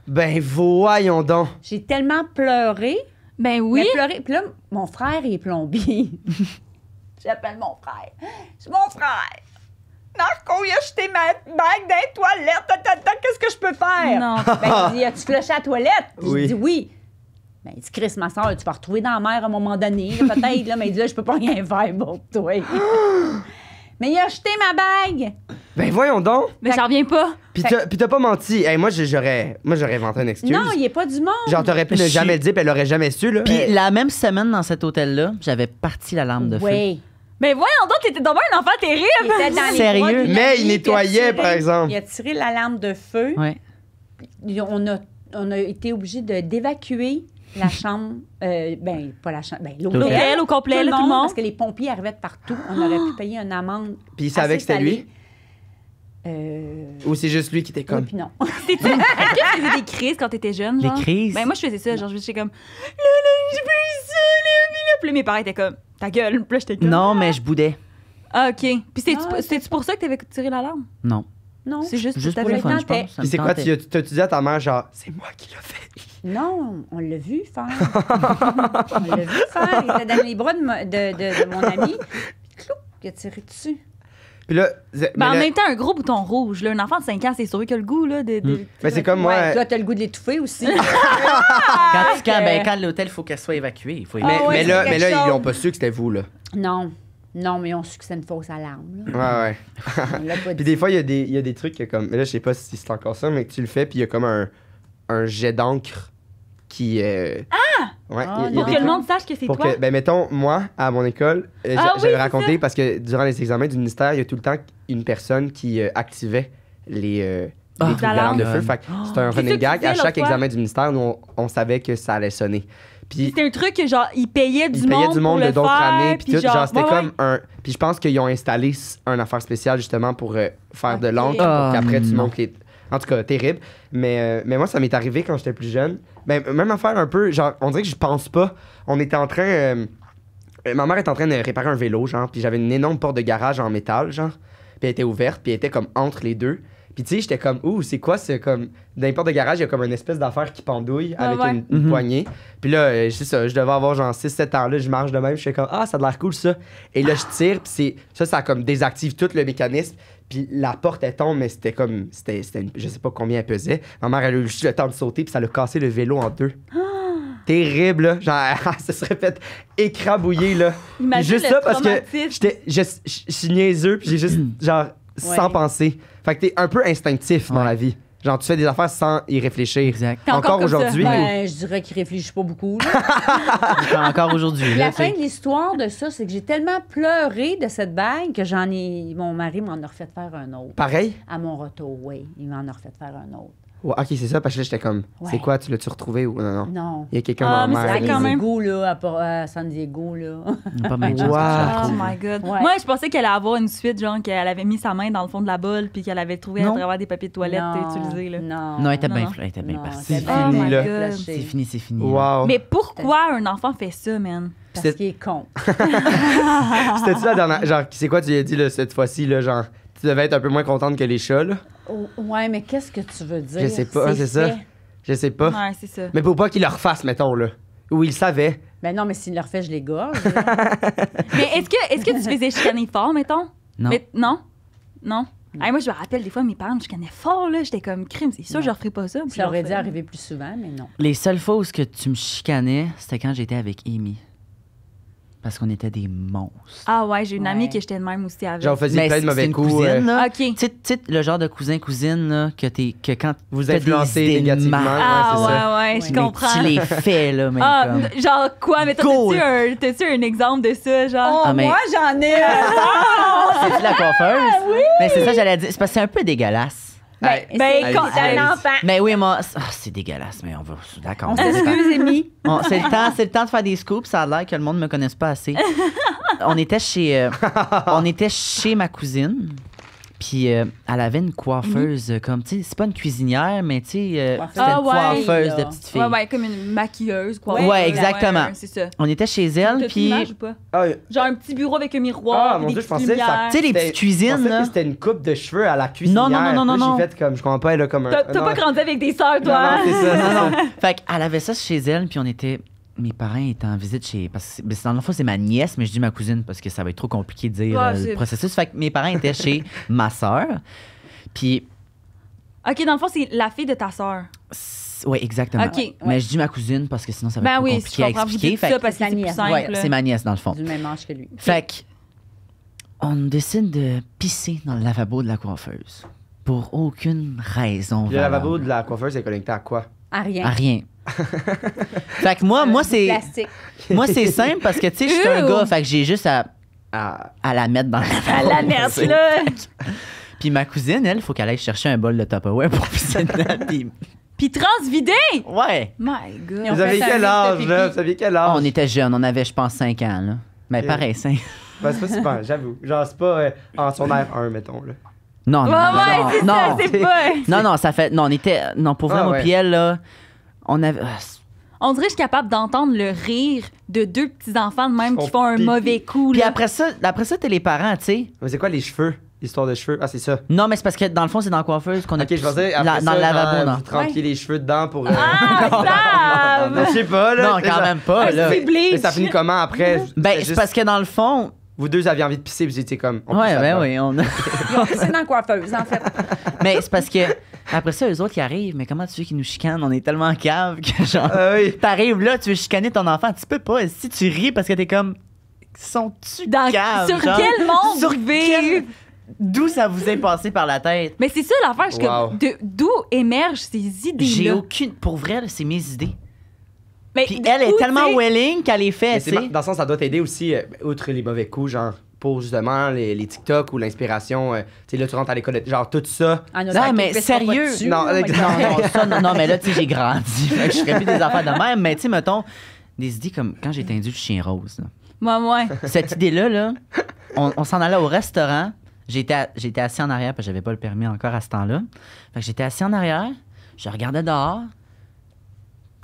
Ben, voyons donc. J'ai tellement pleuré. Ben oui. J'ai Pleuré. Puis là, mon frère est plombier. [laughs] J'appelle mon frère. C'est mon frère. Marco, il a jeté ma bague dans les toilettes. Qu'est-ce que je peux faire? Non. [laughs] Ben, il dit, as-tu flushé à la toilette? oui. je dis oui. Ben, il dit, Chris, ma soeur, tu vas retrouver dans la mer à un moment donné, peut-être, là. Mais il dit, là, je peux pas rien faire pour toi. [gasps] mais il a jeté ma bague. Ben, voyons donc. Mais ça revient pas. Puis t'as pas menti. Hey, moi, j'aurais moi j'aurais inventé une excuse. Non, il est pas du monde. Genre, t'aurais pu ne jamais le dire, puis elle l'aurait jamais su, là. Puis euh, la même semaine dans cet hôtel-là, j'avais parti la lampe de feu. Oui. Mais voyons donc, t'étais dans un enfant terrible. Sérieux? Mais il nettoyait, par exemple. Il a tiré l'alarme de feu. On a, on a été obligé d'évacuer la chambre, euh, ben pas la chambre, ben, l'hôtel. au complet, tout le monde. Parce que les pompiers arrivaient de partout. On aurait ah! pu payer une amende. Puis il savait que c'était lui. Euh... Ou c'est juste lui qui était comme. Oui, puis non. [laughs] [laughs] Est-ce que tu faisais des crises quand t'étais jeune? Genre? Des crises? Ben, moi, je faisais ça. Genre, je faisais comme. Là, là, je fais ça, là, là. Puis mes parents étaient comme. Ta gueule. Puis là, j'étais comme. Non, ah! mais je boudais. Ah, OK. Puis c'est-tu pour, ça que t'avais tiré l'alarme? Non. Non. C'est juste, juste pour le fun, Puis c'est quoi? Tu dit à ta mère, genre, c'est moi qui l'ai fait? Non, on l'a vu faire. [laughs] on l'a vu faire. Il était dans les bras de, de, de, mon ami. Clou, il a tiré dessus. Puis là, ben, en même temps, un gros bouton rouge. Là, un enfant de 5 ans, c'est sûr qu'il a le goût. Là, de, de... Hmm. Ben, c'est comme moi. Euh, t'as le goût de l'étouffer aussi. [laughs] quand, ah, ben, okay. quand, l'hôtel, il faut qu'elle soit évacuée. Ah, mais, là, mais là ils n'ont pas su que c'était vous. là. Non. Non, mais ont su que c'est une fausse alarme. Ouais, ouais. [laughs] puis des fois, il y, a des, y a des trucs comme. Mais là, je sais pas si c'est encore ça, mais que tu le fais, puis il y a comme un, un jet d'encre qui. Euh, ah! Ah, pour que le monde sache que c'est toi. ben, mettons, moi, à mon école, euh, ah j'avais raconté parce que durant les examens du ministère, il y a tout le temps une personne qui euh, activait les, euh, ah. les de feu. Oh. un running gag. À chaque examen du ministère, on, savait que ça allait sonner. c'était un truc genre, ils payaient du monde. du monde d'autres c'était comme un. Puis je pense qu'ils ont installé un affaire spéciale justement pour faire de l'encre, pour qu'après, tu mm. montes est... En tout cas, terrible. Mais, mais moi, ça m'est arrivé quand j'étais plus jeune. Ben, même affaire un peu, genre, on dirait que je pense pas. On était en train. Euh, ma mère était en train de réparer un vélo, genre, puis j'avais une énorme porte de garage en métal, genre, puis elle était ouverte, puis elle était comme entre les deux. Puis tu j'étais comme, ouh, c'est quoi c'est comme. Dans les portes de garage, il y a comme une espèce d'affaire qui pendouille avec une, mhm. poignée. Puis là, euh, je devais avoir genre 6-7 ans là, je marche de même, je fais comme, ah, ça a l'air cool ça. Et là, je tire, puis c'est, ça, ça comme désactive tout le mécanisme. Puis la porte, elle tombe, mais c'était comme, c'était, une... je sais pas combien elle pesait. Ma mère, elle a eu le temps de sauter, puis ça l'a cassé le vélo en deux. Ah! Terrible, là. Genre, ça [laughs] serait fait écrabouiller, là. Imagine juste ça, parce que j'étais, je, je, suis niaiseux, puis j'ai juste, [clears throat] genre, sans penser. Fait que t'es un peu instinctif dans la vie. Genre, tu fais des affaires sans y réfléchir. encore aujourd'hui. Ben, je dirais qu'il réfléchit pas beaucoup. [laughs] Encore aujourd'hui. La fin de l'histoire de ça, c'est que j'ai tellement pleuré de cette bague que j'en ai. Mon mari m'en a refait faire un autre. Pareil. À mon retour, oui, il m'en a refait faire un autre. Ouais, ok, c'est ça, parce que là, j'étais comme, c'est quoi, tu l'as-tu retrouvé ou non, non? Il y a quelqu'un ah, dans la mer. quand même. goût, là, à, euh, San Diego, là. Pas [laughs] wow. Oh my God. Moi, je pensais qu'elle allait avoir une suite, genre, qu'elle avait mis sa main dans le fond de la bolle, puis qu'elle avait trouvé à travers des papiers de toilette utilisés, là. Non. Non, elle était bien, elle était bien partie. C'est fini, là. C'est fini, c'est fini. Wow. Mais pourquoi un enfant fait ça, man? Parce qu'il est con. [laughs] C'était-tu la dernière. Genre, c'est quoi, tu lui as dit, cette fois-ci, là, genre tu devais être un peu moins contente que les chats, là. ouais, mais qu'est-ce que tu veux dire? Je sais pas, c'est ça. Je sais pas. Ouais, c'est ça. Mais pour pas qu'ils le refassent, mettons, là. Ou ils savaient. Ben non, mais s'ils le refait, je les gorge. [laughs] mais est-ce que, est que tu faisais chicaner fort, mettons? Non. non? Non? moi, je me rappelle des fois, mes parents me chicanaient fort, là. J'étais comme crime, c'est sûr, je refais pas ça. Ça aurait dû arriver plus souvent, mais non. Les seules fois où que tu me chicanais, c'était quand j'étais avec Amy parce qu'on était des monstres. Ah ouais, j'ai une amie qui était de même aussi avec. Genre, on faisait une plein de mauvais cousine, euh. Tu sais- le genre de cousin-cousine là, que, t'es- que quand Vous êtes lancé négativement, ah c'est Ah ouais, ouais, je comprends. Tu les fais, là, mais Ah, genre quoi? Mais t'as-tu un, t'as-tu un exemple de ça? Genre, oh, ah, Moi, j'en ai un. [laughs] C'est-tu la coiffeuse? Ah mais c'est ça, j'allais dire. C'est parce que c'est un peu dégueulasse. Ben, Mais ben, ben, ben oui, moi, ah, c'est dégueulasse, mais on va. D'accord. On ah, s'excuse, Amy. [laughs] c'est le temps, c'est le temps de faire des scoops. Ça a l'air que le monde me connaisse pas assez. [laughs] on était chez, euh, on était chez ma cousine. Puis elle euh, avait une coiffeuse, euh, comme, tu sais, c'est pas une cuisinière, mais tu sais, euh, une ah coiffeuse de petite fille. Ouais, ouais, comme une maquilleuse, quoi. Ouais, exactement. On était chez elle, puis. Ou pas? Ah, Genre un petit bureau avec un miroir. Ah, mon Dieu, je pensais Tu sais, les petites cuisines, c'était une coupe de cheveux à la cuisinière. Non, non, non, non, non. J'ai fait comme, je comprends pas, elle a comme un. T'as pas grandi avec des sœurs, toi. Non, non, c'est ça. non, non. Fait qu'elle avait ça chez elle, puis on était mes parents étaient en visite chez. Parce ben, dans le fond, c'est ma nièce, mais je dis ma cousine parce que ça va être trop compliqué de dire euh, le processus. Fait que mes parents étaient chez [laughs] ma sœur. Puis. OK, dans le fond, c'est la fille de ta sœur. Oui, exactement. Mais je dis ma cousine parce que sinon, ça va ben être oui, compliqué à expliquer. ça parce que c'est Ouais, c'est ma nièce, dans le fond. Du même âge que lui. Fait que. On décide de pisser dans le lavabo de la coiffeuse. Pour aucune raison. Le lavabo de la coiffeuse est connecté à quoi? À rien. À rien. [laughs] fait que moi, euh, moi c'est. Moi, c'est simple parce que, tu sais, je suis un gars. Fait que j'ai juste à, à, la mettre dans la À la mettre, là. [laughs] Puis ma cousine, elle, faut qu'elle aille chercher un bol de Tupperware [laughs] pour puis... transvider! Ouais! My God! Vous aviez quel âge, là? Vous aviez quel âge? On était jeunes, on avait, je pense, 5 ans, là. Mais pareil, 5. Ben, c'est pas super, j'avoue. Genre, c'est pas euh, en son air 1, mettons, là. Non, non, non, non, non, ça, non, non, ça fait, non, on était, non, pour vraiment, au pied là, on avait. On dirait que je suis capable d'entendre le rire de deux petits enfants de même qui font un mauvais coup. Puis là. après ça, après ça, t'es les parents, tu sais. Mais c'est quoi les cheveux? Histoire des cheveux. Ah, c'est ça. Non, mais c'est parce que dans le fond, c'est dans la coiffeuse qu'on a. Ok, je pensais. dans le lavabo, non. Tranquille les cheveux dedans pour. Ah, non, je sais pas, là. Non, quand même pas, là. Mais ça finit comment après? Ben, c'est parce que dans le fond, vous deux aviez envie de pisser, vous étiez comme. On ouais, ben oui, on a. [laughs] dans coiffeuse, en fait. [laughs] mais c'est parce que. Après ça, eux autres, qui arrivent, mais comment tu veux qu'ils nous chicanent? On est tellement cave que genre. Ah t'arrives là, tu veux chicaner ton enfant, tu peux pas. Si tu ris parce que t'es comme. Sont-tu dans Sur quel monde Sur quel... D'où ça vous est passé par la tête? Mais c'est ça l'affaire, wow. d'où émergent ces idées-là? J'ai aucune. Pour vrai, c'est mes idées. Mais Puis elle est tellement welling willing qu'elle est faite, Dans le sens, ça doit t'aider aussi, euh, outre les mauvais coups, genre pour justement les, les TikTok ou l'inspiration. Euh, tu sais, là, tu rentres à l'école, genre tout ça. Ah, non, mais sérieux. non, non, non, ça, non, non, mais là, tu sais, j'ai grandi. [laughs] Je ferais plus des affaires de même, mais tu sais, mettons, des idées comme quand j'ai tendu le chien rose. Moi, moi. Cette idée-là, là, on, s'en allait au restaurant. J'étais, j'étais assis en arrière, parce que j'avais pas le permis encore à ce temps-là. Fait que j'étais assis en arrière, je regardais dehors,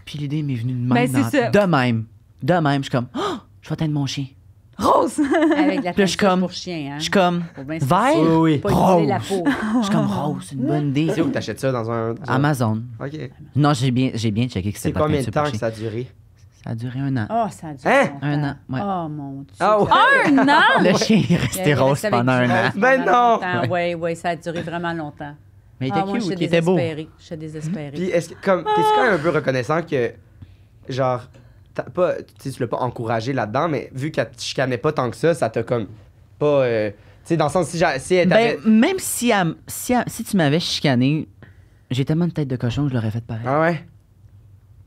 puis l'idée m'est venue de même. Ben, de même. De même. Je suis comme, oh, je vais atteindre mon chien. Rose! Avec la peau pour chien, hein? Je suis comme, vert, oui. rose. Je suis comme, rose, c'est une bonne idée. Tu sais où t'achètes ça dans un. Amazon. Ok. Non, j'ai bien, j'ai bien checké que C'est c'était pas combien de temps que ça a duré? Ça a duré un an. Oh, ça a duré hein? Un an, ouais. Oh, mon Dieu. Un an? Le chien est resté rose pendant un an. Ben non! Oui, oui, ça a duré vraiment longtemps. Mais il était ah, cute, moi, il était beau. Je suis désespérée. Puis est-ce que, comme, t'es ah! quand même un peu reconnaissant que, genre, t'as pas, tu l'as pas encouragé là-dedans, mais vu qu'elle te chicanait pas tant que ça, ça t'a comme pas. Euh, tu sais, dans le sens, si, j'ai. si elle Ben, même si, si tu m'avais chicané, j'ai tellement de tête de cochon que je l'aurais fait pareil. Ah ouais?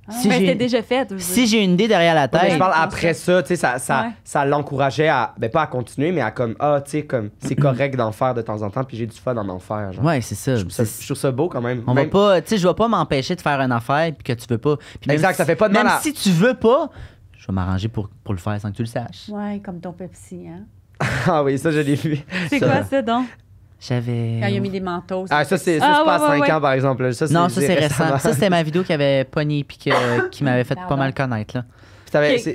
Ah. Si déjà fait. Si j'ai une idée derrière la tête. je parle après ça, tu sais, ça, ça, ça l'encourageait à, ben pas à continuer, mais à comme, ah, tu sais, comme, c'est correct d'en faire de temps en temps, puis j'ai du fun d'en en faire. Genre. Ouais, c'est ça. Je, trouve ça beau quand même. On pas, tu sais, je vais pas m'empêcher de faire une affaire, puis que tu veux pas. exact, ça fait pas de mal. Même si tu veux pas, je vais m'arranger pour, pour le faire sans que tu le saches. Ouais, comme ton Pepsi, hein. [laughs] ah oui, ça, je l'ai vu. C'est quoi ça, donc? J'avais. Quand il a mis des manteaux. Ah, ça, c'est ah, pas 5 ans, par exemple. non, ça, c'est récent. Ça, c'était ma vidéo qui avait pogné et [laughs] qui m'avait fait pas mal connaître. Là.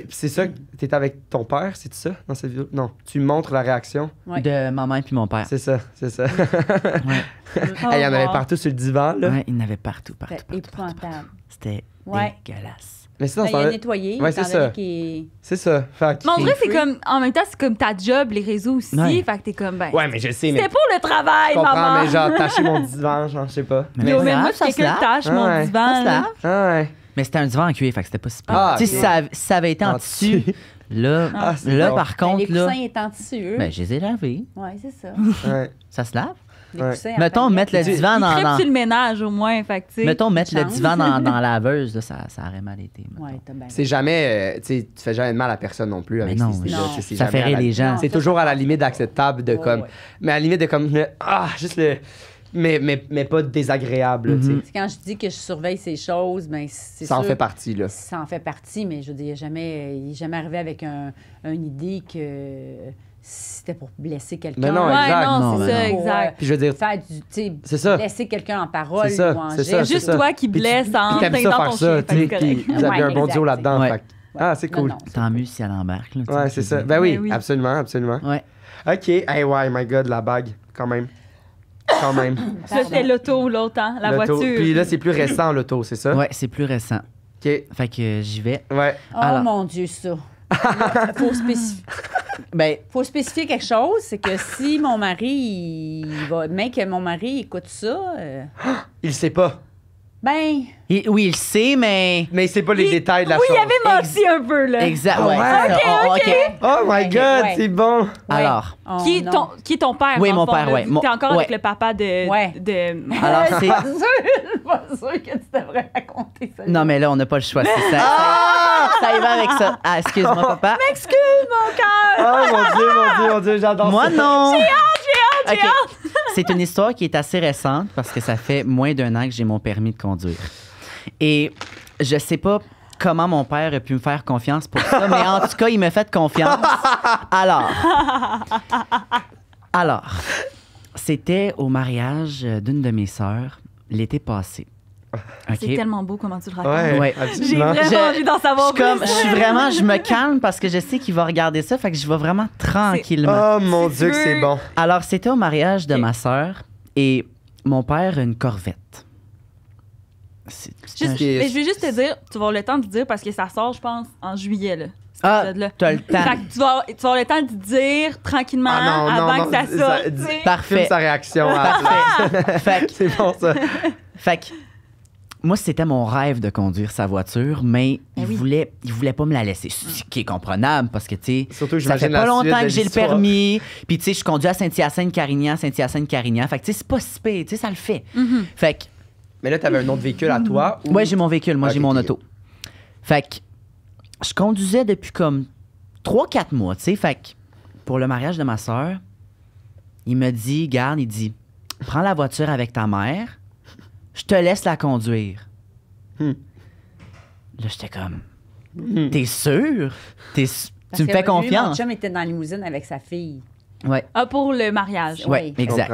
C'est ça, t'étais avec ton père, c'est ça, dans cette vidéo? Non, tu montres la réaction. De maman et puis mon père. C'est ça, c'est ça. [laughs] [laughs] il y en avait oh. partout sur le divan, là. il y en avait partout, partout, partout. C'était dégueulasse. Mais ben, ça il a nettoyé. c'est ça. C'est ça. Fait en vrai, c'est comme. En même temps, c'est comme ta job, les réseaux aussi. Ouais. Fait que t'es comme. Ben, ouais, mais je sais. C'était pour le travail, je comprends, maman. mais genre, [laughs] tâcher mon divan, genre, je sais pas. Mais, mais, même moi, quelqu'un tâche mon divan. Ça ah, ouais. Mais c'était un divan en cuir, fait que c'était pas si pire. Ah, tu sais, ça, avait été en, tissu. Là, ah, là par ben, contre. Les coussins là, étant en tissu, Ben, je les ai lavés. Ouais, c'est ça. Ça se lave? ouais. Mettons, mettre le divan dans. dans... le ménage au moins, fait Mettons, mettre le divan dans, dans la [laughs] laveuse, là, ça, ça aurait mal été. Ouais, c'est jamais. Euh, tu fais jamais de mal à personne non plus avec Ça ferait les gens. C'est toujours à la limite acceptable de comme. Mais à la limite de comme. Ah, juste le. Mais, mais, mais, pas désagréable. Mm -hmm. Quand je dis que je surveille ces choses, mais ben, c'est Ça sûr, en fait partie, là. Ça en fait partie, mais je veux dire, jamais, il n'est jamais arrivé avec un, une idée que c'était pour blesser quelqu'un. non, non, c'est ça, exact. Puis je veux dire, faire c'est ça. blesser quelqu'un en parole ou en C'est juste toi qui blesse en t'aimes ça faire ça, tu vous avez un bon duo là-dedans. Ah, c'est cool. Tant mieux si elle embarque. Ouais, c'est ça. Ben, ben oui, absolument, absolument. Ouais. OK. Hey, ouais, my God, la bague, quand même. Quand même. [coughs] C'était l'auto l'autre, hein, la voiture. Puis là, c'est plus récent, l'auto, c'est ça? Ouais, c'est plus récent. OK. Fait que j'y vais. Ouais. Oh mon Dieu, ça. [laughs] faut spécifier. [laughs] Ben, faut spécifier quelque chose, c'est que si mon mari, il même que mon mari écoute ça, euh, [gasps] il sait pas. Ben. oui, il sait, mais. Mais c'est pas les détails de la oui, chose. Oui, il y avait menti un peu, là. Exact. Ah ouais. ouais. Ah, oh, my God, c'est bon. Alors. Oh, qui, est ton, qui père? Oui, mon père, oui. T'es encore avec le papa de. Ouais. De... [laughs] Alors, c'est. Je pas sûre que tu devrais raconter ça. Non, mais là, on n'a pas le choix. C'est ça. Ah! Ça y va avec ça. Ah, excuse-moi, oh. papa. M'excuse, mon cœur. Oh, mon Dieu, mon Dieu, mon Dieu, j'adore ça. Moi, non. J'ai hâte, j'ai hâte. [laughs] C'est une histoire qui est assez récente parce que ça fait moins d'un an que j'ai mon permis de conduire. Et je sais pas comment mon père a pu me faire confiance pour ça, mais en tout cas, il m'a fait confiance. Alors, alors, c'était au mariage d'une de mes sœurs l'été passé. C'est tellement beau comment tu le racontes. Ouais, J'ai vraiment envie d'en savoir je, plus. je suis vraiment, je me calme parce que je sais qu'il va regarder ça, fait que je vais vraiment tranquillement. Oh mon Dieu, que c'est bon. Alors, c'était au mariage de ma sœur et mon père a une Corvette. mais je vais juste te dire, tu vas avoir le temps de dire parce que ça sort, je pense, en juillet là. Ah, as le temps. tu, vas, tu vas avoir le temps de dire tranquillement ah avant que ça sorte. Ça, parfait. sa réaction. [laughs] Parfait. [laughs] c'est bon ça. Fait que moi, c'était mon rêve de conduire sa voiture, mais ben il, voulait, il voulait pas me la laisser. Ce qui est comprenable parce que, tu sais, ça fait pas longtemps que j'ai le permis. Puis, tu sais, je conduis à Saint-Hyacinthe-Carignan, Saint-Hyacinthe-Carignan. Fait que, tu sais, c'est pas si pire, tu sais, ça le fait. Mm-hmm. Fait que. Mais là, t'avais un autre véhicule à toi? Ou... Ouais, j'ai mon véhicule. Moi, j'ai mon auto. Fait que, je conduisais depuis comme 3-4 mois, tu sais. Fait que, pour le mariage de ma sœur, il me dit, garde, il dit, prends la voiture avec ta mère je te laisse la conduire. Hmm. Là, j'étais comme, hmm. t'es sûr? T'es, tu me fais confiance? mon chum était dans la limousine avec sa fille. Ouais. Ah, pour le mariage. Oui, ouais, exact.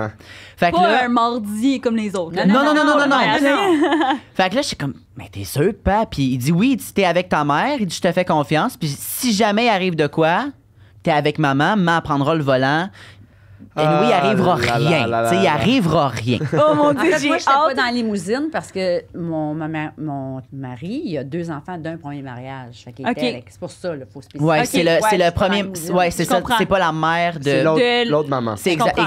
Fait que pas un mardi comme les autres. Non, non, non, non, non, non. [laughs] fait que là, je suis comme, mais t'es sûr, papa? » Puis il dit, oui, tu t'es avec ta mère, il dit, je te fais confiance. Puis si jamais il arrive de quoi, t'es avec maman, maman prendra le volant, et oui, ah, il arrivera rien. il arrivera rien. Oh mon Dieu, j'étais pas dans la limousine parce que mon, mon mari, il a deux enfants d'un premier mariage. C'est pour ça, il faut spécifier. c'est le, ouais, le premier. Oui, c'est ça. C'est pas la mère de. L'autre maman. C'est exact.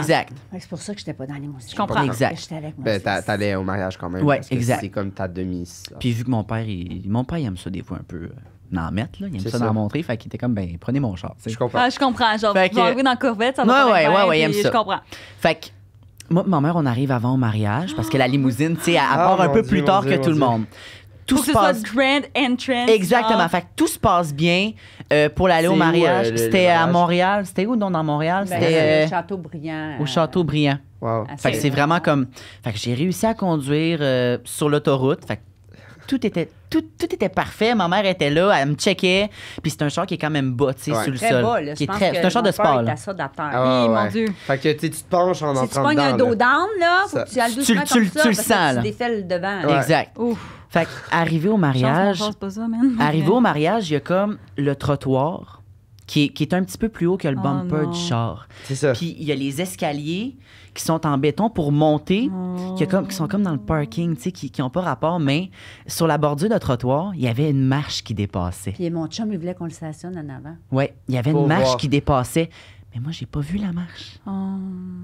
c'est pour ça que j'étais pas dans la limousine. Je comprends. Exact. J'étais avec ben, T'allais au mariage quand même. Oui, exact. C'est comme ta demi. Puis vu que mon père, il, mon père, il aime ça des fois un peu. Euh, d'en mettre. Là. Il aime ça, ça. d'en montrer. Fait qu'il était comme, ben, prenez mon char. T'sais. Je comprends. Ah, je comprends. Genre, fait vous que... dans la Corvette, ça va ouais, ouais, ouais, ouais, il aime ça. Je comprends. Fait que, moi, ma mère, on arrive avant au mariage parce que la limousine, tu sais, elle ah, part un peu plus tard que tout le monde. Tout Pour se que passe... ce soit grand entrance. Exactement. Fait que tout se passe bien euh, pour l'aller au mariage. Euh, C'était à Montréal. C'était où, non, dans Montréal? Ben, C'était. au euh, Château-Briand. Au Château-Briand. Wow. Fait que c'est vraiment comme. Fait que j'ai réussi à conduire sur l'autoroute. Fait que tout était tout, tout, était parfait. Ma mère était là, elle me checkait. Puis c'est un char qui est quand même bas, tu sais, ouais. sur le très sol. Bas, là, qui est très... C'est un char de sport. Là. Ça terre. Ah, oui, mon Dieu. Fait que tu te penches en entrant dedans. Si tu pognes un dos down, là, faut que tu ailles doucement comme ça, tu le sens, là. tu défais le devant. Exact. Fait que, arrivé au mariage... pense pas ça, man. Arrivé [laughs] au mariage, il y a comme le trottoir qui est, un petit peu plus haut que le oh bumper du char. C'est ça. Puis il y a les escaliers qui sont en béton pour monter, qui, sont comme dans le parking, qui n'ont pas rapport, mais sur la bordure de trottoir, il y avait une marche qui dépassait. Puis mon chum, il voulait qu'on le stationne en avant. Oui, il y avait une marche qui dépassait. Mais moi, j'ai pas vu la marche. Oh.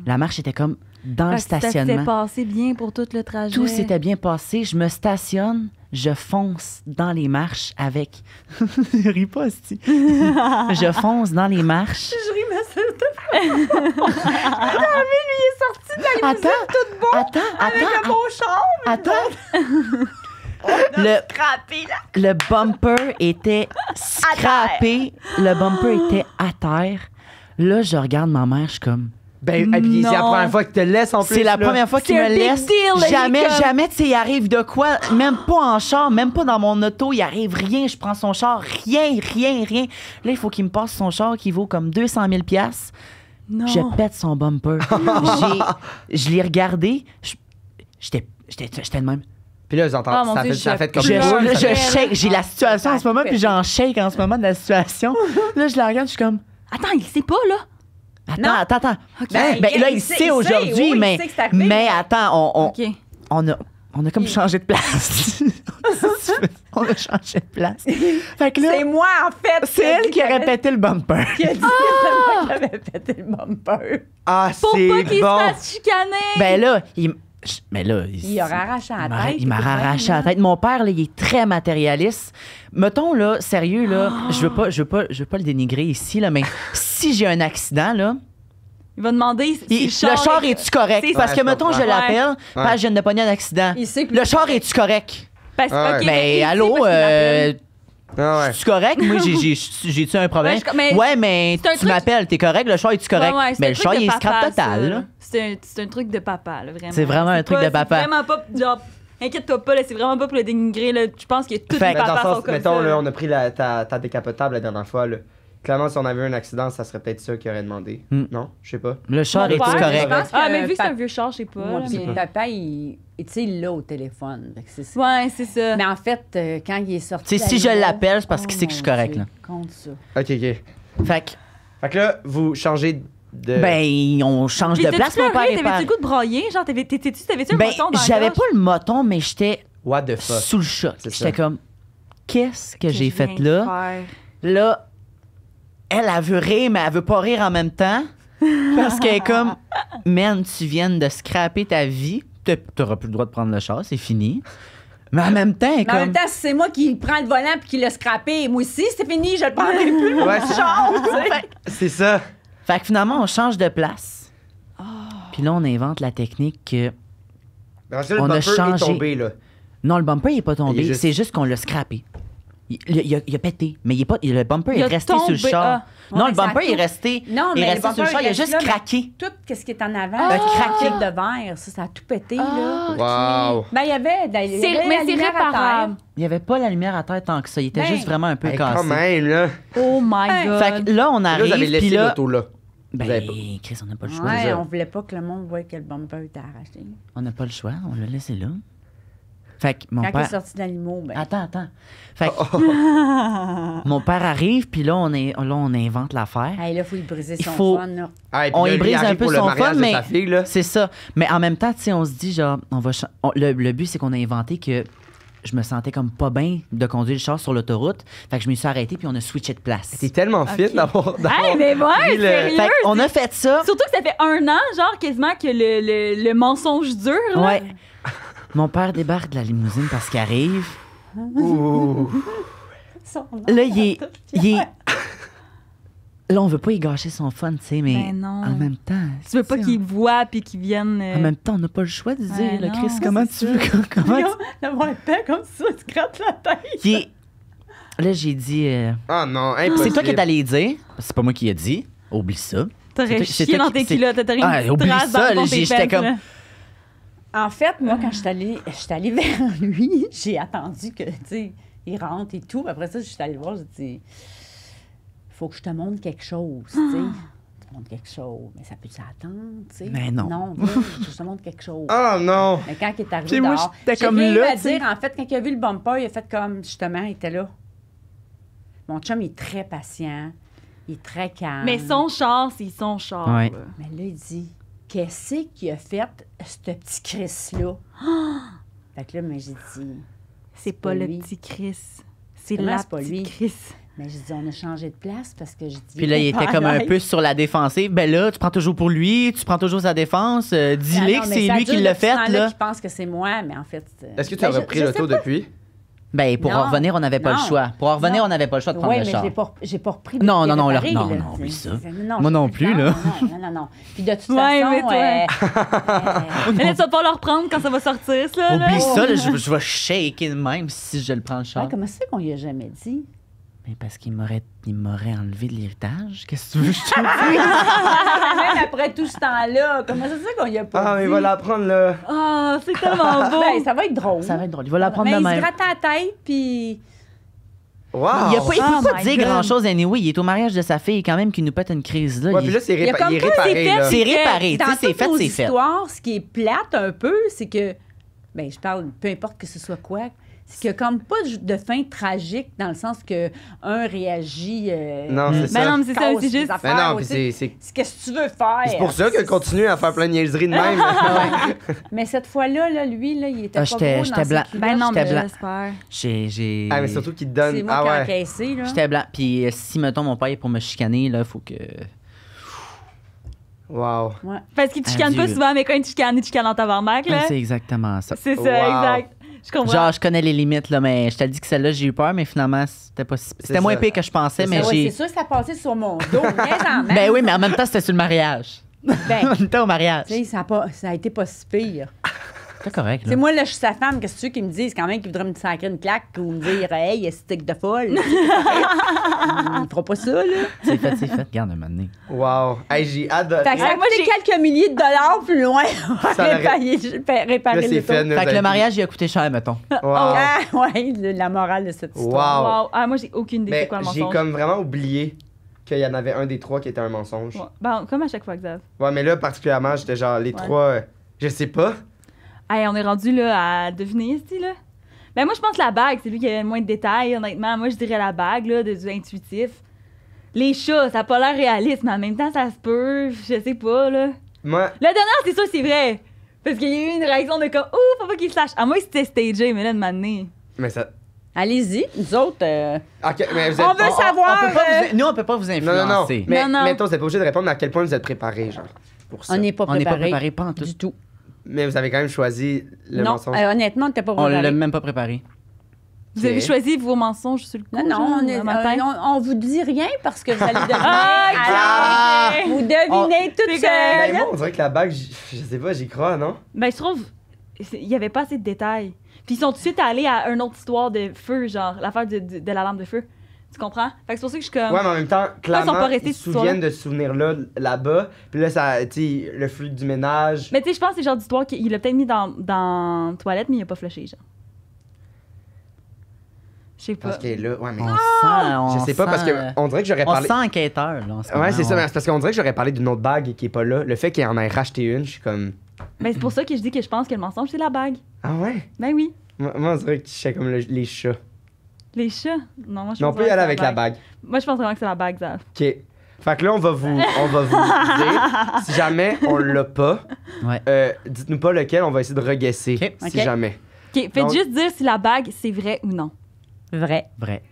La marche était comme dans le stationnement. Tout s'était passé bien pour tout le trajet. Tout s'était bien passé. Je me stationne je fonce dans les marches avec. [laughs] je ris pas, [laughs] je fonce dans les marches. Je ris, ma fait. t'as vu, lui, est sorti de la limousine tout bon. Attends, avec attends. Avec un beau charme. Attends. [laughs] Le, scrappé, le, bumper était scrappé. Le bumper était à terre. Là, je regarde ma mère, je suis comme. Ben, c'est la première fois qu'il te laisse en plus. C'est la première fois qu'il me laisse. jamais, jamais, tu sais, il arrive de quoi? Même pas en char, même pas dans mon auto, il arrive rien. Je prends son char, rien, rien, rien. Là, il faut qu'il me passe son char qui vaut comme 200 000 Je pète son bumper. [laughs] je l'ai regardé, j'étais de même. Puis là, ils entendent ah, ça, fait, ça fait comme je, j'ai la situation en ce moment, puis j'en shake en ce moment de la situation. [laughs] là, je la regarde, je suis comme, attends, il sait pas, là. Attends, attends, attends. Ben, là, il, sait, aujourd'hui, mais, mais attends, on, on, on, a, on a comme changé de place. [laughs] on a changé de place. c'est moi, en fait. C'est elle qui a répété le bumper. Qui a dit ah! qui avait répété le bumper. Ah, c'est Pour pas qu'il se fasse chicaner. Ben là, il... Mais ben là, il, il la tête. Il m'a arraché la tête. Mon père, là, il est très matérialiste. Mettons, là, sérieux, là, je veux ah! pas, je veux pas, je veux pas le dénigrer ici, là, mais [laughs] si j'ai un accident, là, il va demander si le char, es est-tu correct? parce que, mettons, je l'appelle, parce que je ne pas eu un accident. Le char est-tu correct? Parce mais ben, allô, euh, ah tu correct? Moi, j'ai-tu un problème? Ouais, mais, tu m'appelles, t'es correct, le char est-tu correct? mais ben, le char, il est scrap total. C'est un, truc de papa, là, vraiment. C'est vraiment un truc de papa. C'est vraiment pas, inquiète-toi pas, c'est vraiment pas pour le dénigrer, là. Je pense que tout les papas mettons, Mettons, là, on a pris ta, ta, décapotable la dernière fois, là. Clairement, si on avait eu un accident, ça serait peut-être ça qu'il aurait demandé. Hmm. Non, je sais pas. Le char est correct? ah, mais vu que c'est un vieux char, je sais pas. Mais papa, il, tu l'a au téléphone. ouais, c'est ça. Mais en fait, euh, quand il est sorti. T'sais, si je l'appelle, c'est parce qu'il oh sait que je suis correct. Là. Compte ça. OK, OK. Fait que. Fait que là, vous changez de... Ben, on change de place, mon père. T'avais-tu le goût de broyer? Genre, t'avais-tu tu ben, moton dans J'avais pas le moton, mais j'étais. What the fuck? Sous le chat. J'étais comme, qu'est-ce que, j'ai fait là? Là, elle, elle veut rire, mais elle veut pas rire en même temps. Parce qu'elle est comme, [laughs] man, tu viens de scraper ta vie. T'auras plus le droit de prendre le char, c'est fini. Mais en même temps, elle en même temps, c'est moi qui prends le volant puis qui l'a scrappé, moi aussi, c'est fini, je le prendrai plus. [laughs] Ouais, c'est... c'est ça. Fait que finalement, on change de place. Oh. Puis là, on invente la technique que. on a changé. est tombé, là. Non, le bumper, il est pas tombé. C'est juste qu'on l'a scrappé. Il, a, pété, mais il est pas, le bumper est resté sur le char. Ah. Non, le bumper est resté, il est resté sur le char, il a juste craqué. Tout ce qui est en avant, ah. le de ah. verre, ça, ça a tout pété. là. Ben, il y avait, la, il y avait mais c'est Il n'y avait pas la lumière à terre tant que ça, il était ben. juste vraiment un peu cassé. Quand Oh my God. Fait que là, on arrive. Là, vous avez laissé là, l'auto là. Ben, Chris, on n'a pas le choix. Ouais, on voulait pas que le monde voit que le bumper était arraché. On n'a pas le choix, on l'a laissé là. Fait que mon Quand père. il est sorti d'animaux, ben. Attends, attends. Fait que... Oh, oh, oh. [laughs] mon père arrive, puis là, on est, là, on invente l'affaire. il faut lui briser son faut... fun, là. on lui brise un peu son fun, mais. C'est ça. Mais en même temps, tu sais, on se dit, genre, on va. Le, but, c'est qu'on a inventé que je me sentais comme pas bien de conduire le char sur l'autoroute. Fait que je me suis arrêtée puis on a switché de place. C'est tellement fit d'avoir. Hey, mais ouais, le... on a fait ça. Surtout que ça fait un an, genre quasiment que le, le mensonge dure. Là. Ouais. Mon père débarque de la limousine parce qu'il arrive. Là, il est, il est. Là, on veut pas y gâcher son fun, tu sais, mais ben non. en même temps. Tu veux pas qu'il voit puis qu'il vienne. Euh, en même temps, on n'a pas le choix de dire, ben Chris, comment tu veux. [laughs] Comment tu- comme ça, tu grattes la tête. Là, j'ai dit. Euh, ah non, C'est toi qui es allé dire. C'est pas moi qui ai dit. Oublie ça. Tu as chié dans tes culottes, Ah, oublie ça, j'étais comme- en fait, moi, quand ah. je suis allée, je [laughs] vers lui, j'ai attendu que, tu il rentre et tout. Après ça, je suis allée le voir, j'ai dit, faut que je te montre quelque chose, tu sais. Ah. montre quelque chose. Mais ça peut s'attendre, tu sais. Mais non. Non, je te montre quelque chose. Ah non! Mais quand il est arrivé moi, dehors, j'étais comme là, dire, en fait, quand il a vu le bumper, il a fait comme, justement, il était là. Mon chum, il est très patient. Il est très calme. Mais son char, c'est son char. Mais là, il dit, qu'est-ce qui a fait, ce petit Chris-là? [gasps] Fait que là, mais j'ai dit. C'est pas, le petit Chris. C'est la pas petite lui. Chris. Mais je dis, on a changé de place parce que je dis. Puis là, il était comme un peu sur la défensive. Ben là, tu prends toujours pour lui, tu prends toujours sa défense. Euh, Dis-lui ben que c'est lui qui l'a fait. Là, pense que c'est moi, mais en fait. Est-ce que tu ben, as repris le tour depuis? Ben, pour revenir, on n'avait pas le choix. Pour revenir, on n'avait pas le choix de prendre ouais, le mais j'ai pas, repris. Non, non, non, Paris, non, non, ça. Moi non plus, là. Non, non, non. Puis de toute [laughs] façon, mais toi... euh, [laughs] euh... tu vas pas le reprendre quand ça va sortir, ça. Oublie ça, [laughs] je, vais shaker même si je le prends le char. comment c'est qu'on lui a jamais dit? Mais parce qu'il m'aurait, il m'aurait enlevé de l'héritage. Qu'est-ce que tu veux que je te dise? [laughs] Même après tout ce temps-là, comment ça se qu'on y a pas Ah, il va l'apprendre, là. Ah, oh, c'est tellement [laughs] beau. ben, ça va être drôle. Ça va être drôle. Il va l'apprendre ben, de même. Mais il se gratte la tête, puis... Wow. Il ne peut oh pas dire grand-chose, anyway. Il est au mariage de sa fille, quand même, qui nous pète une crise. Là, ouais, il... Puis là, c'est réparé. C'est réparé. C'est fait, c'est fait. ce qui est plate un peu, c'est que... Ben, je parle, peu importe que ce soit quoi, qui a comme pas de fin tragique dans le sens que un réagit. Euh, non, c'est ben ça. non, c'est ça ben aussi juste. c'est. Qu'est-ce que tu veux faire? C'est pour ça qu'elle continue à faire plein de niaiseries de même. [laughs] mais cette fois-là, là, lui, là, il était ah, pas beau J'étais blanc. Ben non, mais j'espère. J'ai. Ah, mais surtout qu'il te donne. C'est moi ah, ouais. J'étais blanc. Puis euh, si, mettons, mon père est pour me chicaner, là, faut que. Wow. Ouais. Parce qu'il te chicane pas souvent, mais quand il te chicane, il te chicane en tabarnak, là. Ben, c'est exactement ça. C'est ça, exact. Genre, je connais les limites, là, mais je t'ai dit que celle-là, j'ai eu peur, mais finalement, c'était pas C'était moins pire que je pensais, mais j'ai. c'est sûr que ça passait sur mon dos, mais [laughs] Ben oui, mais en même temps, c'était sur le mariage. Ben, même temps [laughs] au mariage. Tu sais, ça, pas, ça a été pas si pire. C'est correct. moi, là, je suis sa femme. que tu qui me disent quand même qu'ils voudraient me sacrer une claque ou me dire, hey, stick de folle? Ils [laughs] hmm, feront pas ça, là. C'est fait, c'est fait. Garde un moment donné. Wow. j'ai adoré. moi, j'ai quelques milliers de dollars plus loin pour [laughs] réparer, réparer le fait, que le mariage, il a coûté cher, mettons. Ah, ouais, la morale de cette histoire. Wow. Ah, moi, j'ai aucune idée de quoi le mensonge. J'ai comme vraiment oublié qu'il y en avait un des trois qui était un mensonge. Bon, comme à chaque fois, Xav. Ouais, mais là, particulièrement, j'étais genre, les trois, euh, je sais pas on est rendu là à deviner, ici là. Ben moi je pense la bague, c'est lui qui a le moins de détails, honnêtement. Moi je dirais la bague là, de, du intuitif. Les chats, ça a pas l'air réaliste, mais en même temps ça se peut, je sais pas là. Moi. La dernière, c'est sûr c'est vrai. Parce qu'il y a eu une réaction de comme Ouh, faut pas qu'il lâche. À moi, c'était stagé, mais là de m'amener. Mais ça. Allez-y, nous autres. Euh... mais vous êtes... On veut savoir. On, on peut euh, Nous, on peut pas vous influencer. Non, non, Mais, non, non. vous pas obligé de répondre à quel point vous êtes préparé, genre. Pour ça. On n'est pas préparé. On n'est pas préparé Du tout. Mais vous avez quand même choisi le mensonge. Non, euh, honnêtement, on ne pas On l'a même pas préparé. Vous avez choisi vos mensonges sur le coup, non, non, on, ne euh, On, vous dit rien parce que vous allez [laughs] deviner. ah, ah vous devinez tout seul. seule. Ben, moi, on dirait que la bague, je, ne sais pas, j'y crois, non? Ben, je trouve, il n'y avait pas assez de détails. Puis ils sont tout de suite allés à une autre histoire de feu, genre l'affaire de, de la lampe de feu. Tu comprends? Fait que c'est pour ça que je suis comme. Ouais, mais en même temps, clairement, ils, pas se souviennent de ce souvenir-là là-bas. Puis là, ça, tu le flux du ménage. Mais tu sais, je pense que c'est le genre d'histoire qu'il a peut-être mis dans, dans toilette, mais il a pas flushé, genre. Je sais pas. Parce est là, ouais, mais on sent, on Je sais pas, parce qu'on euh, dirait que j'aurais parlé. On sent enquêteur, là. En ce ouais, c'est ça, mais c'est parce qu'on dirait que j'aurais parlé d'une autre bague qui est pas là. Le fait qu'il en ait racheté une, je suis comme. Mais ben, c'est pour ça que je dis que je pense que le mensonge, c'est la bague. Ah ouais? Ben oui. Moi, on dirait que tu sais comme les chats. Les chats? Non, moi je pense Non, on peut y aller avec la bague. Moi je pense vraiment que c'est la bague, Zaf. OK. Fait que là, on va vous, on va vous dire. [laughs] Si jamais on l'a pas, euh, dites-nous pas lequel, on va essayer de reguesser. Si jamais. OK, faites juste dire si la bague, c'est vrai ou non. Vrai. Vrai.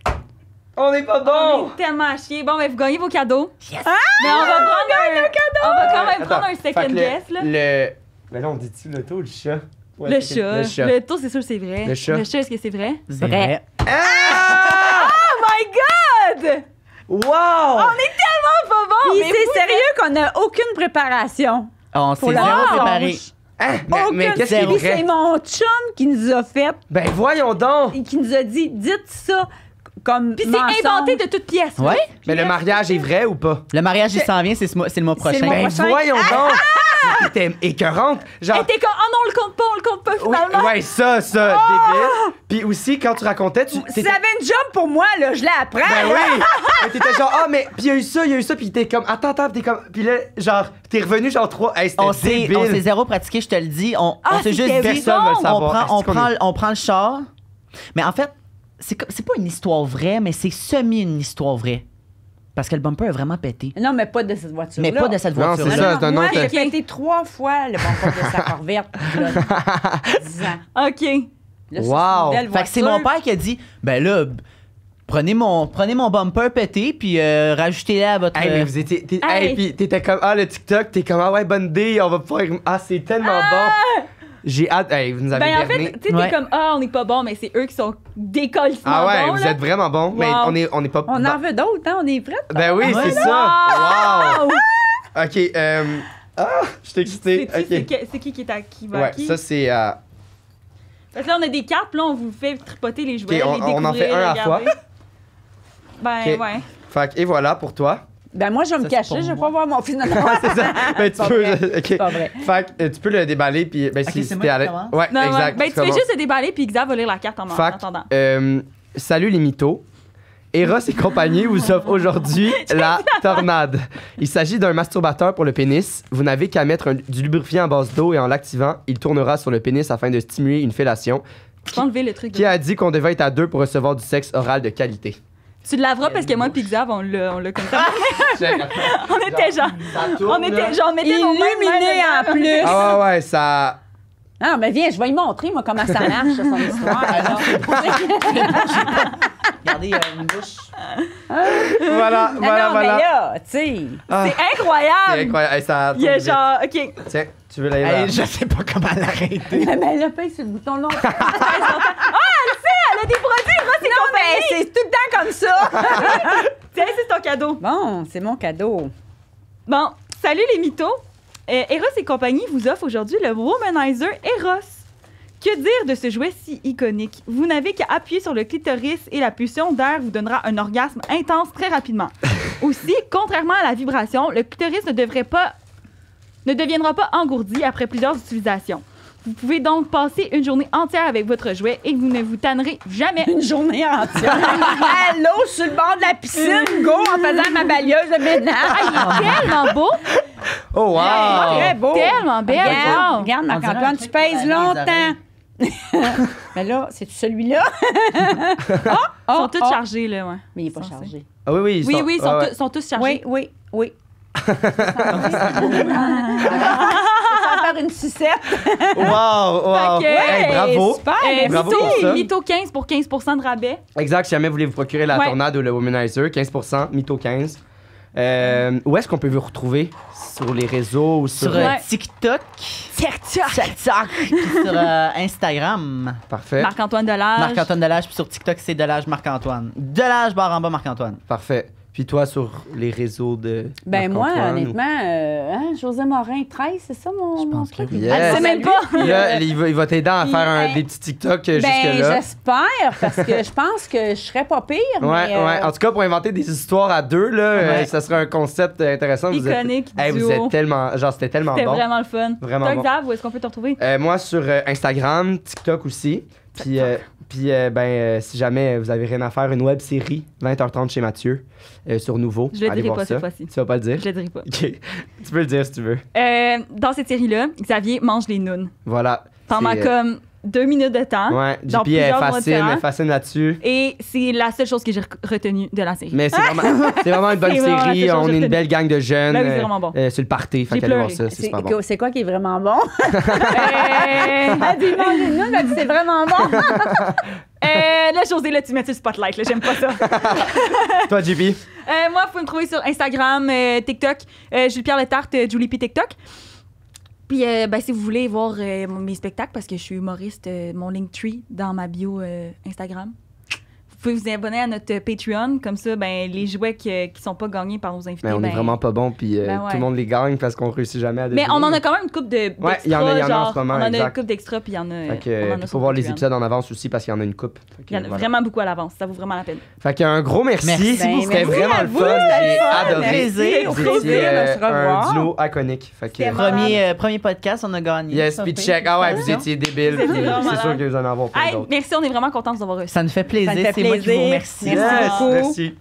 On n'est pas On est tellement à chier. Bon, mais vous gagnez vos cadeaux. Yes. Ah! Mais on va prendre un... On va quand même prendre un second guess, là. Le. Mais là, on dit-tu le taux, le chat? le, chat. le chat. Le tour, c'est sûr, c'est vrai. Le chat. Le chat, est-ce que c'est vrai? C'est vrai. Ah! oh my God! Wow! On est tellement pas bons! c'est sérieux qu'on n'a aucune préparation. On s'est vraiment préparé. Hein? Mais, qu'est-ce que C'est mon chum qui nous a fait. Ben voyons donc. Et qui nous a dit, dites ça comme Puis c'est inventé de toutes pièces. Ouais. Mais le mariage est vrai ou pas? Le mariage, il s'en vient, c'est mois- c'est le mois ben, prochain. voyons ah! donc! T'es écœurante! Genre, Et t'es comme, oh non, on le compte pas, on le compte pas finalement. ouais, ça, ça, oh! débile. Puis aussi, quand tu racontais, tu. Si une job pour moi, là, je l'apprends. Ben oui! [laughs] t'étais genre, oh mais puis il y a eu ça, il y a eu ça, puis t'es comme, attends, attends, t'es comme. Puis là, genre, t'es revenu genre trois. Hey, On s'est, on s'est zéro pratiqué, je te le dis. On, on ah, s'est juste dit, personne veut le on prend, on, prend, on prend le char. Mais en fait, c'est pas une histoire vraie, mais c'est semi une histoire vraie. Parce que le bumper est vraiment pété. Non, mais pas de cette voiture. -là. Mais pas de cette voiture. Non, c'est ça, c'est un Moi, j'ai pété trois fois le bumper de sa Corvette. [laughs] OK. wow. Fait que c'est mon père qui a dit ben là, prenez mon, prenez mon bumper pété, puis euh, rajoutez-le à votre. Hey, mais euh, vous étiez. Hey. t'étais comme, ah, le TikTok, t'es comme, ah ouais, bonne idée, on va pouvoir. Ah, c'est tellement ah! bon. J'ai hâte. Hey, vous nous avez ben, en fait, tu sais, t'es comme, ah, on n'est pas bon, mais c'est eux qui sont décollés. Ah ouais, vous êtes vraiment bon. Mais on est, on est pas. On en veut d'autres, hein? On est prêts? Ben oui, ah, c'est ça. Wow. Ok. euh, Ah, je suis excité. C'est qui- qui qui est à qui va Ouais, ça c'est. Euh, Parce que là, on a des cartes, là, on vous fait tripoter les jouets. on- on en fait un à la fois. Ben, ouais. Fait et voilà pour toi. Ben moi, je vais me cacher, je vais pas voir mon fils [laughs] c'est ça. [laughs] Ben, tu peux. Vrai. [laughs] Fait euh, tu peux le déballer, puis. Ben, si, c'était à Ouais, non, exact. Ben, tu fais juste le déballer, puis Xav va lire la carte en, fait, attendant. Euh, salut les mythos. Eros et compagnie vous offrent aujourd'hui la tornade. Il s'agit d'un masturbateur pour le pénis. Vous n'avez qu'à mettre du lubrifiant en base d'eau et en l'activant, il tournera sur le pénis afin de stimuler une fellation. enlever le truc qui a dit qu'on devait être à deux pour recevoir du sexe oral de qualité? Tu le laveras parce que moi et on l'a, on le [laughs] [laughs] comme ça. on était genre. on était genre, on mettait nos en plus. Ah ouais, ça. Ah, mais ben viens, je vais lui montrer, moi, comment ça marche, son [laughs] histoire. Alors, ah, Regardez, a euh, une bouche. Ah. voilà, ah voilà, voilà. tu sais, c'est incroyable. C'est incroyable. Il est genre, OK. Tiens, tu veux l'aider Je sais pas comment l'arrêter. mais elle a sur le bouton long. ah, elle sait, elle a des c'est tout le temps comme ça. [laughs] Tiens, c'est ton cadeau. Bon, c'est mon cadeau. Bon, salut les mythos. Euh, Eros et compagnie vous offre aujourd'hui le Womanizer Eros. Que dire de ce jouet si iconique? Vous n'avez qu'à appuyer sur le clitoris et la pulsion d'air vous donnera un orgasme intense très rapidement. [laughs] Aussi, contrairement à la vibration, le clitoris ne devrait pas ne deviendra pas engourdi après plusieurs utilisations. Vous pouvez donc passer une journée entière avec votre jouet et vous ne vous tannerez jamais. Une journée entière. Allô, sur le bord de la piscine, go, en faisant ma balieuse de ménage. Ah, il est tellement beau. Oh, wow. Il très beau. Tellement beau. Regarde, Marc-Antoine, tu pèses longtemps. [laughs] mais là, c'est celui-là. [laughs] oh, ils sont tous chargés, là, ouais. Mais il n'est pas chargé. Ah oui, oui, ils sont, oui, ils sont tous chargés. Oui, oui, oui. [laughs] Ah, une sucette. [laughs] wow, euh, bravo. Mito, 15 pour 15 de rabais. Exact, si jamais vous voulez vous procurer la tornade ou le womanizer, 15 Mito 15 où est-ce qu'on peut vous retrouver sur les réseaux ou sur, euh, euh, TikTok, TikTok, TikTok, [laughs] sur Instagram. Parfait. Marc-Antoine Delage. Marc-Antoine Delage puis sur TikTok c'est Delage Marc-Antoine. Delage barre en bas Marc-Antoine. Parfait. Puis toi, sur les réseaux de. Ben moi, honnêtement, euh, hein, José Morin 13, c'est ça mon, truc? Elle sait même pas. il va, t'aider à faire des petits TikTok euh, ben, jusque-là. J'espère, parce que je pense que je serais pas pire. Ouais, mais, euh, ouais. En tout cas, pour inventer des histoires à deux, là, ça serait un concept intéressant. Iconique. Vous êtes, vous êtes tellement. Genre, c'était tellement bon. C'était vraiment le fun. Vraiment. où est-ce qu'on peut te retrouver? moi, sur Instagram, TikTok aussi. Puis puis, euh, ben, euh, si jamais vous avez rien à faire, une web série, 20h30 chez Mathieu, euh, sur Nouveau. Je le dirai pas cette fois-ci. Tu vas pas le dire? Je le dirai pas. tu peux le dire si tu veux. dans cette série-là, Xavier mange les nounes. Voilà. Pendant comme deux minutes de temps. Ouais, JP est facile, facile là-dessus. Et c'est la seule chose que j'ai retenue de la série. Mais c'est vraiment, une [laughs] bonne série. On est une belle gang de jeunes. Ben c'est vraiment bon. Euh, sur le party. Fait qu'allez voir ça. C'est quoi qui est vraiment bon? [laughs] Euh, nous c'est vraiment bon. [laughs] Euh, là, José, là, tu mets le spotlight. j'aime pas ça. Toi, JP? Euh, moi, vous pouvez me trouver sur Instagram, TikTok, jules pierre Letarte, Julie P. TikTok. Puis, euh, ben, si vous voulez voir euh, mes spectacles, parce que je suis humoriste, mon euh, mon Linktree dans ma bio Instagram vous pouvez vous abonner à notre euh, Patreon. Comme ça, ben, les jouets qui ne sont pas gagnés par nos invités. Ben, on n'est ben, vraiment pas bon, puis euh, ben, tout le monde les gagne parce qu'on réussit jamais à Mais on en a quand même une coupe de. Ouais, il y en a, On a une coupe d'extra, puis il y en a. il faut voir les épisodes en avance aussi parce qu'il y en a une coupe. Il y en a vraiment beaucoup à l'avance. Ça vaut vraiment la peine. Fait qu'un gros merci. merci. Ben, c'était vraiment le fun. J'ai adoré. Plaisir. Euh, un duo iconique. Premier podcast, on a gagné. Yes, puis check. Ah ouais, vous étiez débiles C'est sûr que vous en avez pas. d'autres. Merci, on est vraiment contents de vous avoir reçu. Ça nous fait plaisir merci.